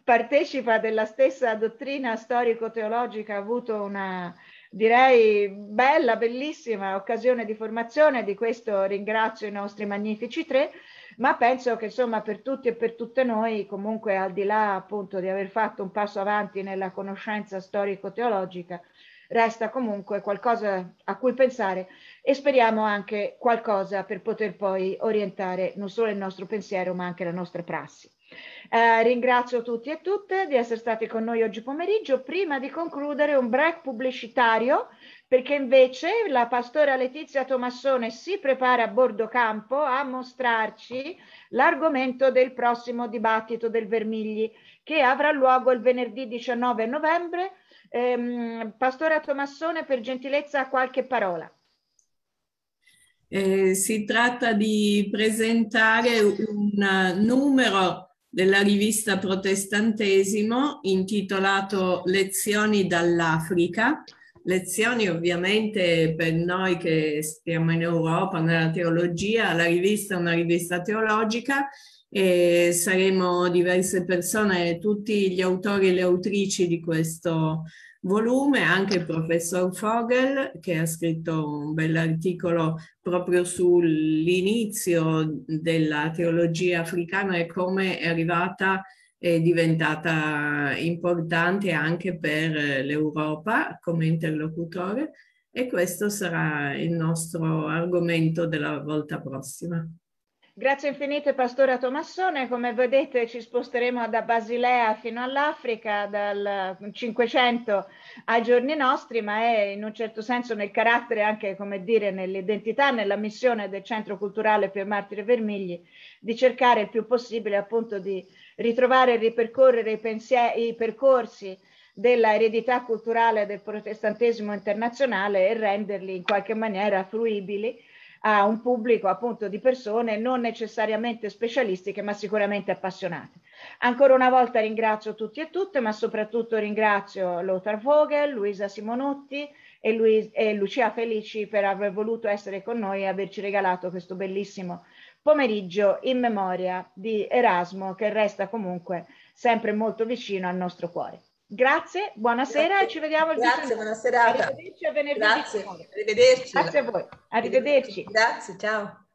partecipa della stessa dottrina storico-teologica ha avuto una, direi bella, bellissima occasione di formazione, di questo ringrazio i nostri magnifici tre, ma penso che insomma per tutti e per tutte noi comunque al di là appunto di aver fatto un passo avanti nella conoscenza storico-teologica, resta comunque qualcosa a cui pensare e speriamo anche qualcosa per poter poi orientare non solo il nostro pensiero ma anche la nostra prassi. Eh, ringrazio tutti e tutte di essere stati con noi oggi pomeriggio. Prima di concludere un break pubblicitario perché invece la pastora Letizia Tomassone si prepara a bordo campo a mostrarci l'argomento del prossimo dibattito del Vermigli che avrà luogo il venerdì 19 novembre. Eh, pastora Tomassone, per gentilezza qualche parola. Eh, si tratta di presentare un eh, numero della rivista Protestantesimo intitolato Lezioni dall'Africa. Lezioni ovviamente per noi che stiamo in Europa nella teologia, la rivista è una rivista teologica e saremo diverse persone, tutti gli autori e le autrici di questo volume, anche il professor Fogel che ha scritto un bell'articolo proprio sull'inizio della teologia africana e come è arrivata è diventata importante anche per l'Europa come interlocutore e questo sarà il nostro argomento della volta prossima. Grazie infinite Pastora Tomassone, come vedete ci sposteremo da Basilea fino all'Africa dal 500 ai giorni nostri, ma è in un certo senso nel carattere anche, come dire, nell'identità, nella missione del Centro Culturale per Martire Vermigli di cercare il più possibile appunto di ritrovare e ripercorrere i, pensier- i percorsi della eredità culturale del protestantesimo internazionale e renderli in qualche maniera fruibili a un pubblico appunto di persone non necessariamente specialistiche ma sicuramente appassionate. Ancora una volta ringrazio tutti e tutte ma soprattutto ringrazio Lothar Vogel, Luisa Simonotti e, Luis, e Lucia Felici per aver voluto essere con noi e averci regalato questo bellissimo pomeriggio in memoria di Erasmo che resta comunque sempre molto vicino al nostro cuore. Grazie, buonasera grazie. e ci vediamo il Grazie, buona serata. Arrivederci a venerdì. Grazie, arrivederci. Grazie a voi, arrivederci. Grazie, ciao.